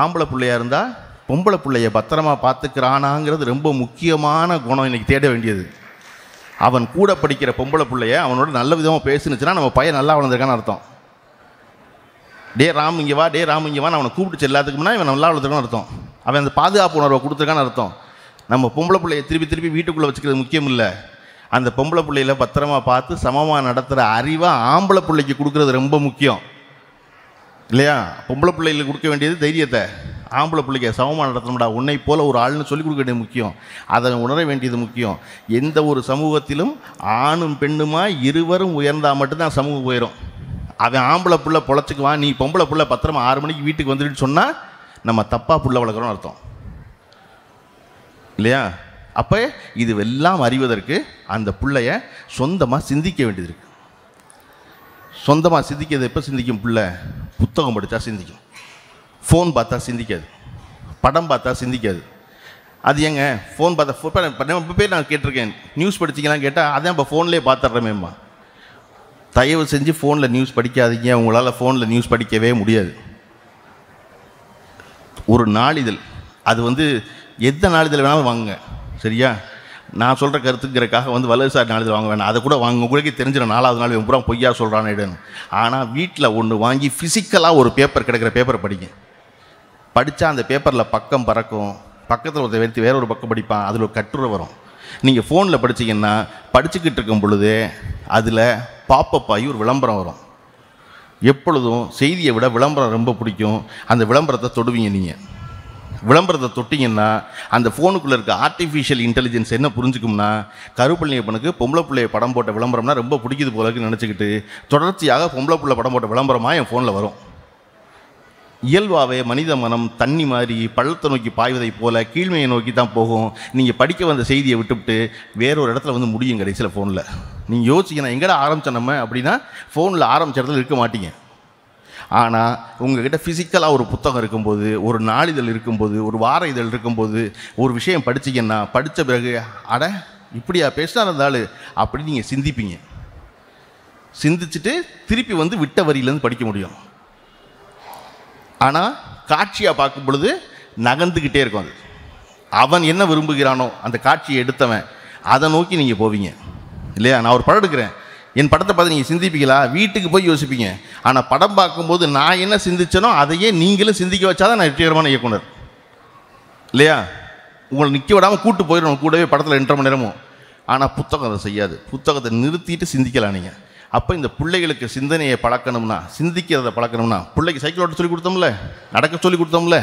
ஆம்பளை பிள்ளையாக இருந்தால் பொம்பளை பிள்ளைய பத்திரமா பார்த்துக்கிறானாங்கிறது ரொம்ப முக்கியமான குணம் இன்றைக்கி தேட வேண்டியது அவன் கூட படிக்கிற பொம்பளை பிள்ளைய அவனோட நல்ல விதமாக பேசுனுச்சுன்னா நம்ம பையன் நல்லா வளர்ந்துருக்கான்னு அர்த்தம் டே ராம் இங்கே வா டே ராம் இங்கே வா அவனை கூப்பிட்டு எல்லாத்துக்கும்னா இவன் நல்லா வளர்த்துருக்கான்னு அர்த்தம் அவன் அந்த பாதுகாப்பு உணர்வை கொடுத்துருக்கான்னு அர்த்தம் நம்ம பொம்பளை பிள்ளைய திருப்பி திருப்பி வீட்டுக்குள்ளே வச்சுக்கிறது முக்கியம் இல்லை அந்த பொம்பளை பிள்ளையில பத்திரமா பார்த்து சமமாக நடத்துகிற அறிவை ஆம்பளை பிள்ளைக்கு கொடுக்குறது ரொம்ப முக்கியம் இல்லையா பொம்பளை பிள்ளைகளுக்கு கொடுக்க வேண்டியது தைரியத்தை ஆம்பளை பிள்ளைக்க சமமாக நடத்தணும்டா உன்னை போல் ஒரு ஆள்னு சொல்லிக் கொடுக்க வேண்டியது முக்கியம் அதை உணர வேண்டியது முக்கியம் எந்த ஒரு சமூகத்திலும் ஆணும் பெண்ணுமா இருவரும் உயர்ந்தால் மட்டும்தான் சமூகம் உயரும் அவன் ஆம்பளை பிள்ளை பொழைச்சிக்குவான் நீ பொம்பளை பிள்ளை பத்திரமா ஆறு மணிக்கு வீட்டுக்கு வந்துடுன்னு சொன்னால் நம்ம தப்பாக புள்ள வளர்க்குறோம்னு அர்த்தம் இல்லையா அப்போ இதுவெல்லாம் அறிவதற்கு அந்த பிள்ளைய சொந்தமாக சிந்திக்க வேண்டியது இருக்குது சொந்தமாக சிந்திக்கிறது எப்போ சிந்திக்கும் பிள்ள புத்தகம் படித்தா சிந்திக்கும் ஃபோன் பார்த்தா சிந்திக்காது படம் பார்த்தா சிந்திக்காது அது ஏங்க ஃபோன் பார்த்தா ஃபோன் இப்போ பேர் நான் கேட்டிருக்கேன் நியூஸ் படிச்சிங்கலாம் கேட்டால் அதான் இப்போ ஃபோன்லேயே பார்த்துட்றமேம்மா தயவு செஞ்சு ஃபோனில் நியூஸ் படிக்காதீங்க உங்களால் ஃபோனில் நியூஸ் படிக்கவே முடியாது ஒரு நாளிதழ் அது வந்து எந்த நாளிதழ் வேணாலும் வாங்குங்க சரியா நான் சொல்கிற கருத்துங்கிறக்காக வந்து வல்லரசார் நாளிதழ் வாங்க வேணாம் அதை கூட வாங்க உங்களுக்கே தெரிஞ்சிடும் நாலாவது நாள் பூரா பொய்யா இடம் ஆனால் வீட்டில் ஒன்று வாங்கி ஃபிசிக்கலாக ஒரு பேப்பர் கிடைக்கிற பேப்பர் படிங்க படித்தா அந்த பேப்பரில் பக்கம் பறக்கும் பக்கத்தில் ஒருத்தர் வைத்து வேற ஒரு பக்கம் படிப்பான் அதில் ஒரு கட்டுரை வரும் நீங்கள் ஃபோனில் படிச்சிங்கன்னா படிச்சுக்கிட்டு இருக்கும் பொழுது அதில் பாப்பப் ஆகி ஒரு விளம்பரம் வரும் எப்பொழுதும் செய்தியை விட விளம்பரம் ரொம்ப பிடிக்கும் அந்த விளம்பரத்தை தொடுவீங்க நீங்கள் விளம்பரத்தை தொட்டிங்கன்னா அந்த ஃபோனுக்குள்ளே இருக்க ஆர்டிஃபிஷியல் இன்டெலிஜென்ஸ் என்ன புரிஞ்சுக்கும்னா கருப்பள்ளியப்பனுக்கு பொம்பளை பிள்ளைய படம் போட்ட விளம்பரம்னா ரொம்ப பிடிக்குது போலக்கு நினச்சிக்கிட்டு தொடர்ச்சியாக பொம்பளை பிள்ளை படம் போட்ட விளம்பரமாக என் ஃபோனில் வரும் இயல்பாகவே மனித மனம் தண்ணி மாதிரி பள்ளத்தை நோக்கி பாய்வதைப் போல கீழ்மையை நோக்கி தான் போகும் நீங்கள் படிக்க வந்த செய்தியை விட்டுவிட்டு வேறொரு இடத்துல வந்து முடியும் கடைசியில் ஃபோனில் நீங்கள் யோசிக்கணும் எங்கடா ஆரம்பித்த நம்ம அப்படின்னா ஃபோனில் ஆரம்பித்த இடத்துல இருக்க மாட்டீங்க ஆனால் உங்ககிட்ட ஃபிசிக்கலாக ஒரு புத்தகம் இருக்கும்போது ஒரு நாளிதழ் இருக்கும்போது ஒரு வார இதழ் இருக்கும்போது ஒரு விஷயம் படிச்சிங்கன்னா படித்த பிறகு அட இப்படியா பேசினா இருந்தால் அப்படின்னு நீங்கள் சிந்திப்பீங்க சிந்திச்சுட்டு திருப்பி வந்து விட்ட வரியிலேருந்து படிக்க முடியும் ஆனால் காட்சியாக பார்க்கும் பொழுது நகர்ந்துக்கிட்டே இருக்கும் அது அவன் என்ன விரும்புகிறானோ அந்த காட்சியை எடுத்தவன் அதை நோக்கி நீங்கள் போவீங்க இல்லையா நான் ஒரு படம் எடுக்கிறேன் என் படத்தை பார்த்து நீங்கள் சிந்திப்பீங்களா வீட்டுக்கு போய் யோசிப்பீங்க ஆனால் படம் பார்க்கும்போது நான் என்ன சிந்திச்சனோ அதையே நீங்களும் சிந்திக்க வச்சாதான் நான் வெற்றிகரமான இயக்குனர் இல்லையா உங்களை நிற்க விடாமல் கூட்டு போயிடணும் கூடவே படத்தில் ரெண்டரை மணி நேரமும் ஆனால் புத்தகம் அதை செய்யாது புத்தகத்தை நிறுத்திட்டு சிந்திக்கலாம் நீங்கள் அப்போ இந்த பிள்ளைகளுக்கு சிந்தனையை பழக்கணும்னா சிந்திக்கிறத பழக்கணும்னா பிள்ளைக்கு சைக்கிள் ஓட்ட சொல்லி கொடுத்தோம்ல நடக்க சொல்லி கொடுத்தோம்ல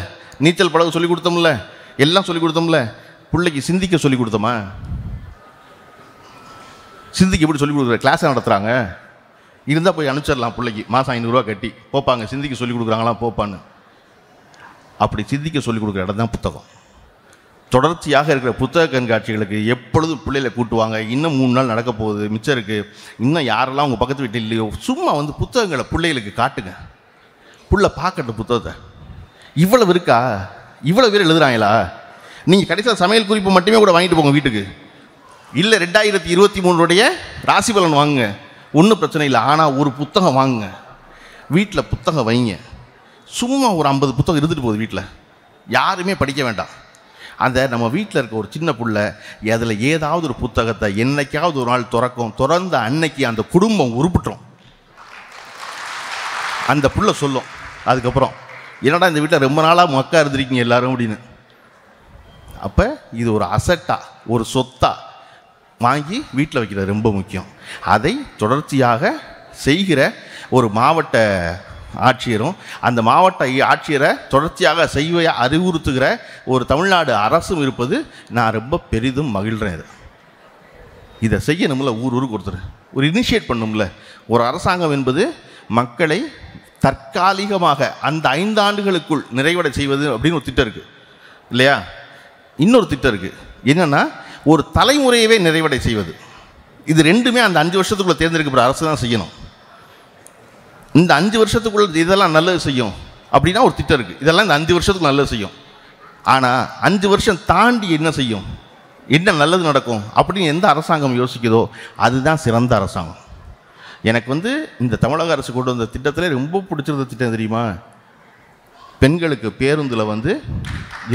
நீச்சல் பழக சொல்லி கொடுத்தோம்ல எல்லாம் சொல்லி கொடுத்தோம்ல பிள்ளைக்கு சிந்திக்க சொல்லி கொடுத்தோமா சிந்திக்கு எப்படி சொல்லி கொடுக்குற கிளாஸ் நடத்துகிறாங்க இருந்தால் போய் அனுப்பிச்சிடலாம் பிள்ளைக்கு மாதம் ஐநூறுரூவா கட்டி போப்பாங்க சிந்திக்கு சொல்லிக் கொடுக்குறாங்களாம் போப்பான்னு அப்படி சிந்திக்க சொல்லிக் கொடுக்குற இடம் தான் புத்தகம் தொடர்ச்சியாக இருக்கிற புத்தக கண்காட்சிகளுக்கு எப்பொழுதும் பிள்ளைகளை கூட்டுவாங்க இன்னும் மூணு நாள் நடக்க போகுது மிச்சம் இருக்குது இன்னும் யாரெல்லாம் உங்கள் பக்கத்து வீட்டில் இல்லையோ சும்மா வந்து புத்தகங்களை பிள்ளைகளுக்கு காட்டுங்க புள்ள பார்க்கட்டும் புத்தகத்தை இவ்வளவு இருக்கா இவ்வளோ பேர் எழுதுகிறாங்களா நீங்கள் கடைசியாக சமையல் குறிப்பு மட்டுமே கூட வாங்கிட்டு போங்க வீட்டுக்கு இல்லை ரெண்டாயிரத்தி இருபத்தி மூணுடைய ராசி பலன் வாங்குங்க ஒன்றும் பிரச்சனை இல்லை ஆனால் ஒரு புத்தகம் வாங்குங்க வீட்டில் புத்தகம் வைங்க சும்மா ஒரு ஐம்பது புத்தகம் இருந்துட்டு போகுது வீட்டில் யாருமே படிக்க வேண்டாம் அந்த நம்ம வீட்டில் இருக்க ஒரு சின்ன பிள்ளை அதில் ஏதாவது ஒரு புத்தகத்தை என்னைக்காவது ஒரு நாள் திறக்கும் திறந்த அன்னைக்கு அந்த குடும்பம் உருப்பிட்டோம் அந்த புள்ள சொல்லும் அதுக்கப்புறம் என்னடா இந்த வீட்டில் ரொம்ப நாளாக மக்கா இருந்திருக்கீங்க எல்லாரும் அப்படின்னு அப்போ இது ஒரு அசட்டா ஒரு சொத்தா வாங்கி வீட்டில் வைக்கிறது ரொம்ப முக்கியம் அதை தொடர்ச்சியாக செய்கிற ஒரு மாவட்ட ஆட்சியரும் அந்த மாவட்ட ஆட்சியரை தொடர்ச்சியாக செய்வைய அறிவுறுத்துகிற ஒரு தமிழ்நாடு அரசும் இருப்பது நான் ரொம்ப பெரிதும் மகிழ்கிறேன் இது இதை செய்யணும்ல ஊர் ஊருக்கு ஒருத்தர் ஒரு இனிஷியேட் பண்ணும்ல ஒரு அரசாங்கம் என்பது மக்களை தற்காலிகமாக அந்த ஐந்து ஆண்டுகளுக்குள் நிறைவடை செய்வது அப்படின்னு ஒரு திட்டம் இருக்குது இல்லையா இன்னொரு திட்டம் இருக்குது என்னென்னா ஒரு தலைமுறையவே நிறைவடை செய்வது இது ரெண்டுமே அந்த அஞ்சு வருஷத்துக்குள்ளே தேர்ந்தெடுக்கப்படுற அரசு தான் செய்யணும் இந்த அஞ்சு வருஷத்துக்குள்ளே இதெல்லாம் நல்லது செய்யும் அப்படின்னா ஒரு திட்டம் இருக்குது இதெல்லாம் இந்த அஞ்சு வருஷத்துக்கு நல்லது செய்யும் ஆனால் அஞ்சு வருஷம் தாண்டி என்ன செய்யும் என்ன நல்லது நடக்கும் அப்படின்னு எந்த அரசாங்கம் யோசிக்குதோ அதுதான் சிறந்த அரசாங்கம் எனக்கு வந்து இந்த தமிழக அரசு கொண்டு வந்த திட்டத்தில் ரொம்ப பிடிச்சிருந்த திட்டம் தெரியுமா பெண்களுக்கு பேருந்தில் வந்து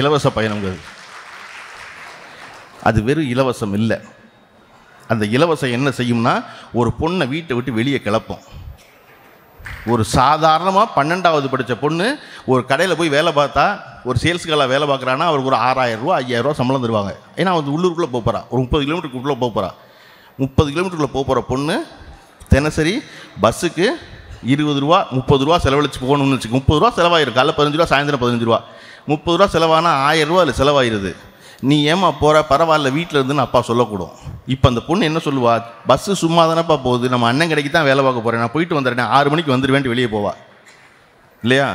இலவச பயணங்கள் அது வெறும் இலவசம் இல்லை அந்த இலவசம் என்ன செய்யும்னா ஒரு பொண்ணை வீட்டை விட்டு வெளியே கிளப்போம் ஒரு சாதாரணமாக பன்னெண்டாவது படித்த பொண்ணு ஒரு கடையில் போய் வேலை பார்த்தா ஒரு சேல்ஸுக்காக வேலை பார்க்குறான்னா அவருக்கு ஒரு ஆறாயிரரூவா ஐயாயிரரூவா சம்பளம் தருவாங்க ஏன்னா அவன் உள்ளூருக்குள்ளே போகிறா ஒரு முப்பது கிலோமீட்டருக்குள்ளே போகிறா முப்பது கிலோமீட்டருக்குள்ளே போகிற பொண்ணு தினசரி பஸ்ஸுக்கு இருபது ரூபா முப்பது ரூபா செலவழிச்சு போகணும்னு வச்சுக்கோங்க முப்பது ரூபா செலவாயிருக்கு காலைல பதினஞ்சு ரூபா சாயந்தரம் பதினஞ்சு ரூபா முப்பது ரூபா செலவானால் ஆயிரம் ரூபா அதில் செலவாயிருது நீ ஏமா போகிற பரவாயில்ல வீட்டில் இருந்துன்னு அப்பா சொல்லக்கூடும் இப்போ அந்த பொண்ணு என்ன சொல்லுவா பஸ்ஸு சும்மா தானப்பா போகுது நம்ம அண்ணன் கடைக்கு தான் வேலை பார்க்க போகிறேன் நான் போயிட்டு வந்துடுறேன் ஆறு மணிக்கு வந்துடுவேன் வெளியே போவா இல்லையா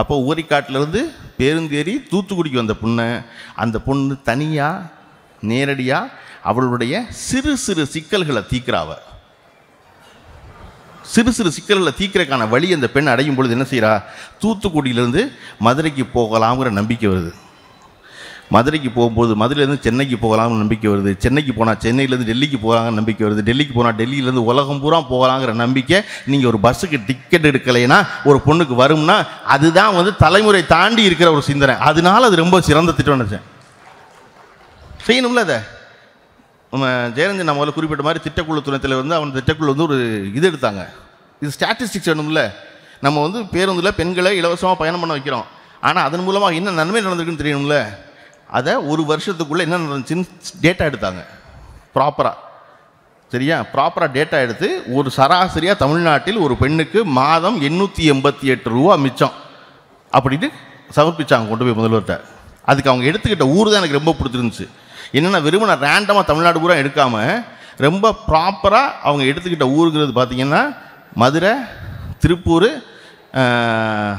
அப்போ ஊரிக்காட்டிலேருந்து பேருந்தேறி தூத்துக்குடிக்கு வந்த பொண்ணை அந்த பொண்ணு தனியாக நேரடியாக அவளுடைய சிறு சிறு சிக்கல்களை தீக்கிறாவ சிறு சிறு சிக்கல்களை தீக்கிறக்கான வழி அந்த பெண் அடையும் பொழுது என்ன செய்கிறா தூத்துக்குடியிலேருந்து மதுரைக்கு போகலாம்ங்கிற நம்பிக்கை வருது மதுரைக்கு போகும்போது மதுரையிலேருந்து சென்னைக்கு போகலாம்னு நம்பிக்கை வருது சென்னைக்கு போனால் சென்னையிலேருந்து டெல்லிக்கு போகலாங்கன்னு நம்பிக்கை வருது டெல்லிக்கு போனால் டெல்லியிலேருந்து உலகம் பூரா போகலாங்கிற நம்பிக்கை நீங்கள் ஒரு பஸ்ஸுக்கு டிக்கெட் எடுக்கலைன்னா ஒரு பொண்ணுக்கு வரும்னா அதுதான் வந்து தலைமுறை தாண்டி இருக்கிற ஒரு சிந்தனை அதனால அது ரொம்ப சிறந்த திட்டம் நினச்சேன் செய்யணும்ல அதை நம்ம ஜெயரஞ்சன் நம்ம குறிப்பிட்ட மாதிரி திட்டக்குழு துணைத்தில் வந்து அவன் திட்டக்குழு வந்து ஒரு இது எடுத்தாங்க இது ஸ்டாட்டிஸ்டிக்ஸ் வேணும்ல நம்ம வந்து பேருந்தில் பெண்களை இலவசமாக பயணம் பண்ண வைக்கிறோம் ஆனால் அதன் மூலமாக என்ன நன்மை நடந்திருக்குன்னு தெரியணும்ல அதை ஒரு வருஷத்துக்குள்ளே என்ன நடந்துச்சுன்னு டேட்டா எடுத்தாங்க ப்ராப்பராக சரியா ப்ராப்பராக டேட்டா எடுத்து ஒரு சராசரியாக தமிழ்நாட்டில் ஒரு பெண்ணுக்கு மாதம் எண்ணூற்றி எண்பத்தி எட்டு ரூபா மிச்சம் அப்படின்ட்டு சமர்ப்பிச்சாங்க கொண்டு போய் முதல்வர்கிட்ட அதுக்கு அவங்க எடுத்துக்கிட்ட ஊர் தான் எனக்கு ரொம்ப பிடிச்சிருந்துச்சு என்னென்னா வெறும் நான் ரேண்டமாக தமிழ்நாடு பூரா எடுக்காமல் ரொம்ப ப்ராப்பராக அவங்க எடுத்துக்கிட்ட ஊருங்கிறது பார்த்திங்கன்னா மதுரை திருப்பூர்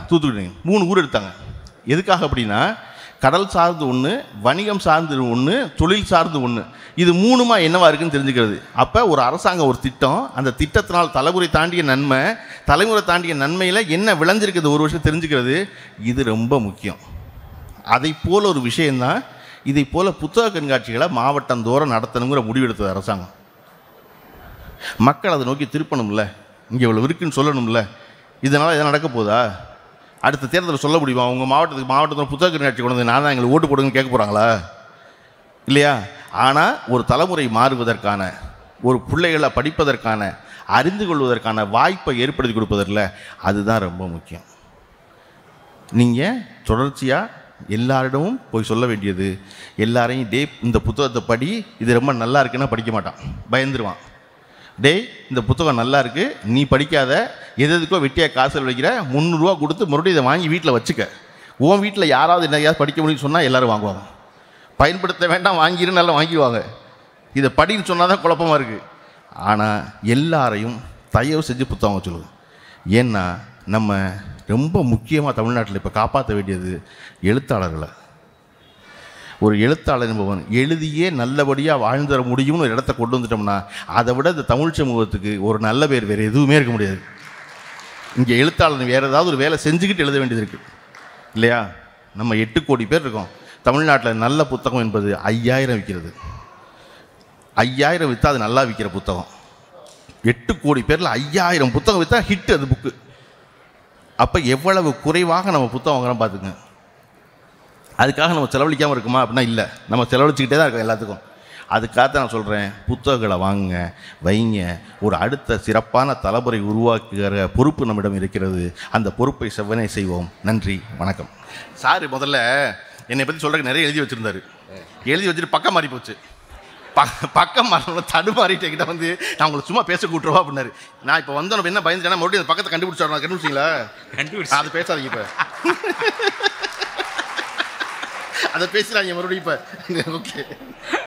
தூத்துக்குடி மூணு ஊர் எடுத்தாங்க எதுக்காக அப்படின்னா கடல் சார்ந்து ஒன்று வணிகம் சார்ந்து ஒன்று தொழில் சார்ந்து ஒன்று இது மூணுமா என்னவா இருக்குன்னு தெரிஞ்சுக்கிறது அப்போ ஒரு அரசாங்கம் ஒரு திட்டம் அந்த திட்டத்தினால் தலைமுறை தாண்டிய நன்மை தலைமுறை தாண்டிய நன்மையில் என்ன விளைஞ்சிருக்குது ஒரு வருஷம் தெரிஞ்சுக்கிறது இது ரொம்ப முக்கியம் அதை போல் ஒரு விஷயந்தான் இதை போல புத்தக கண்காட்சிகளை தோற நடத்தணுங்கிற முடிவெடுத்தது அரசாங்கம் மக்கள் அதை நோக்கி திருப்பணும்ல இங்கே இவ்வளோ இருக்குன்னு சொல்லணும்ல இதனால் எதாவது நடக்க போதா அடுத்த தேர்தலில் சொல்ல முடியுமா உங்கள் மாவட்டத்துக்கு மாவட்டத்தில் புத்தக கண்காட்சி கொண்டு வந்து நான் தான் எங்களுக்கு ஓட்டு போடுங்கன்னு கேட்க போகிறாங்களா இல்லையா ஆனால் ஒரு தலைமுறை மாறுவதற்கான ஒரு பிள்ளைகளை படிப்பதற்கான அறிந்து கொள்வதற்கான வாய்ப்பை ஏற்படுத்தி கொடுப்பதில் அதுதான் ரொம்ப முக்கியம் நீங்கள் தொடர்ச்சியாக எல்லாரிடமும் போய் சொல்ல வேண்டியது எல்லாரையும் டே இந்த புத்தகத்தை படி இது ரொம்ப நல்லா இருக்குன்னா படிக்க மாட்டான் பயந்துருவான் டேய் இந்த புத்தகம் நல்லா இருக்குது நீ படிக்காத எது எதுக்கோ வெட்டியாக காசு வைக்கிற முந்நூறுரூவா கொடுத்து மறுபடியும் இதை வாங்கி வீட்டில் வச்சுக்க உன் வீட்டில் யாராவது என்னையாவது படிக்க முடியும்னு சொன்னால் எல்லோரும் வாங்குவாங்க பயன்படுத்த வேண்டாம் வாங்கிருன்னு நல்லா வாங்கிடுவாங்க இதை படின்னு சொன்னால் தான் குழப்பமாக இருக்குது ஆனால் எல்லாரையும் தயவு செஞ்சு புத்தகம் வச்சுருவோம் ஏன்னா நம்ம ரொம்ப முக்கியமாக தமிழ்நாட்டில் இப்போ காப்பாற்ற வேண்டியது எழுத்தாளர்களை ஒரு எழுத்தாளர் என்பவன் எழுதியே நல்லபடியாக வாழ்ந்து தர முடியும்னு ஒரு இடத்த கொண்டு வந்துட்டோம்னா அதை விட இந்த தமிழ் சமூகத்துக்கு ஒரு நல்ல பேர் வேறு எதுவுமே இருக்க முடியாது இங்கே எழுத்தாளர் வேறு ஏதாவது ஒரு வேலை செஞ்சுக்கிட்டு எழுத வேண்டியது இருக்குது இல்லையா நம்ம எட்டு கோடி பேர் இருக்கோம் தமிழ்நாட்டில் நல்ல புத்தகம் என்பது ஐயாயிரம் விற்கிறது ஐயாயிரம் விற்றா அது நல்லா விற்கிற புத்தகம் எட்டு கோடி பேரில் ஐயாயிரம் புத்தகம் விற்றா ஹிட் அது புக்கு அப்போ எவ்வளவு குறைவாக நம்ம புத்தகம் வாங்குறோம் பார்த்துக்கோங்க அதுக்காக நம்ம செலவழிக்காமல் இருக்குமா அப்படின்னா இல்லை நம்ம செலவழிச்சிக்கிட்டே தான் இருக்கோம் எல்லாத்துக்கும் அதுக்காக நான் சொல்கிறேன் புத்தகங்களை வாங்குங்க வைங்க ஒரு அடுத்த சிறப்பான தலைமுறை உருவாக்குகிற பொறுப்பு நம்மிடம் இருக்கிறது அந்த பொறுப்பை செவ்வனை செய்வோம் நன்றி வணக்கம் சார் முதல்ல என்னை பற்றி சொல்கிறக்கு நிறைய எழுதி வச்சுருந்தார் எழுதி வச்சுட்டு பக்கம் மாறி போச்சு பக்கம் மாறணும் கிட்ட வந்து நான் உங்களை சும்மா பேச கூட்டுருவா அப்படின்னாரு நான் இப்போ வந்தோம் என்ன பயந்துட்டேன்னா மறுபடியும் அந்த பக்கத்தை கண்டுபிடிச்சாரு கண்டுபிடிச்சிங்களா கண்டுபிடிச்சா அது பேசாதீங்க இப்போ அதை பேசுகிறாங்க மறுபடியும் இப்போ ஓகே (laughs)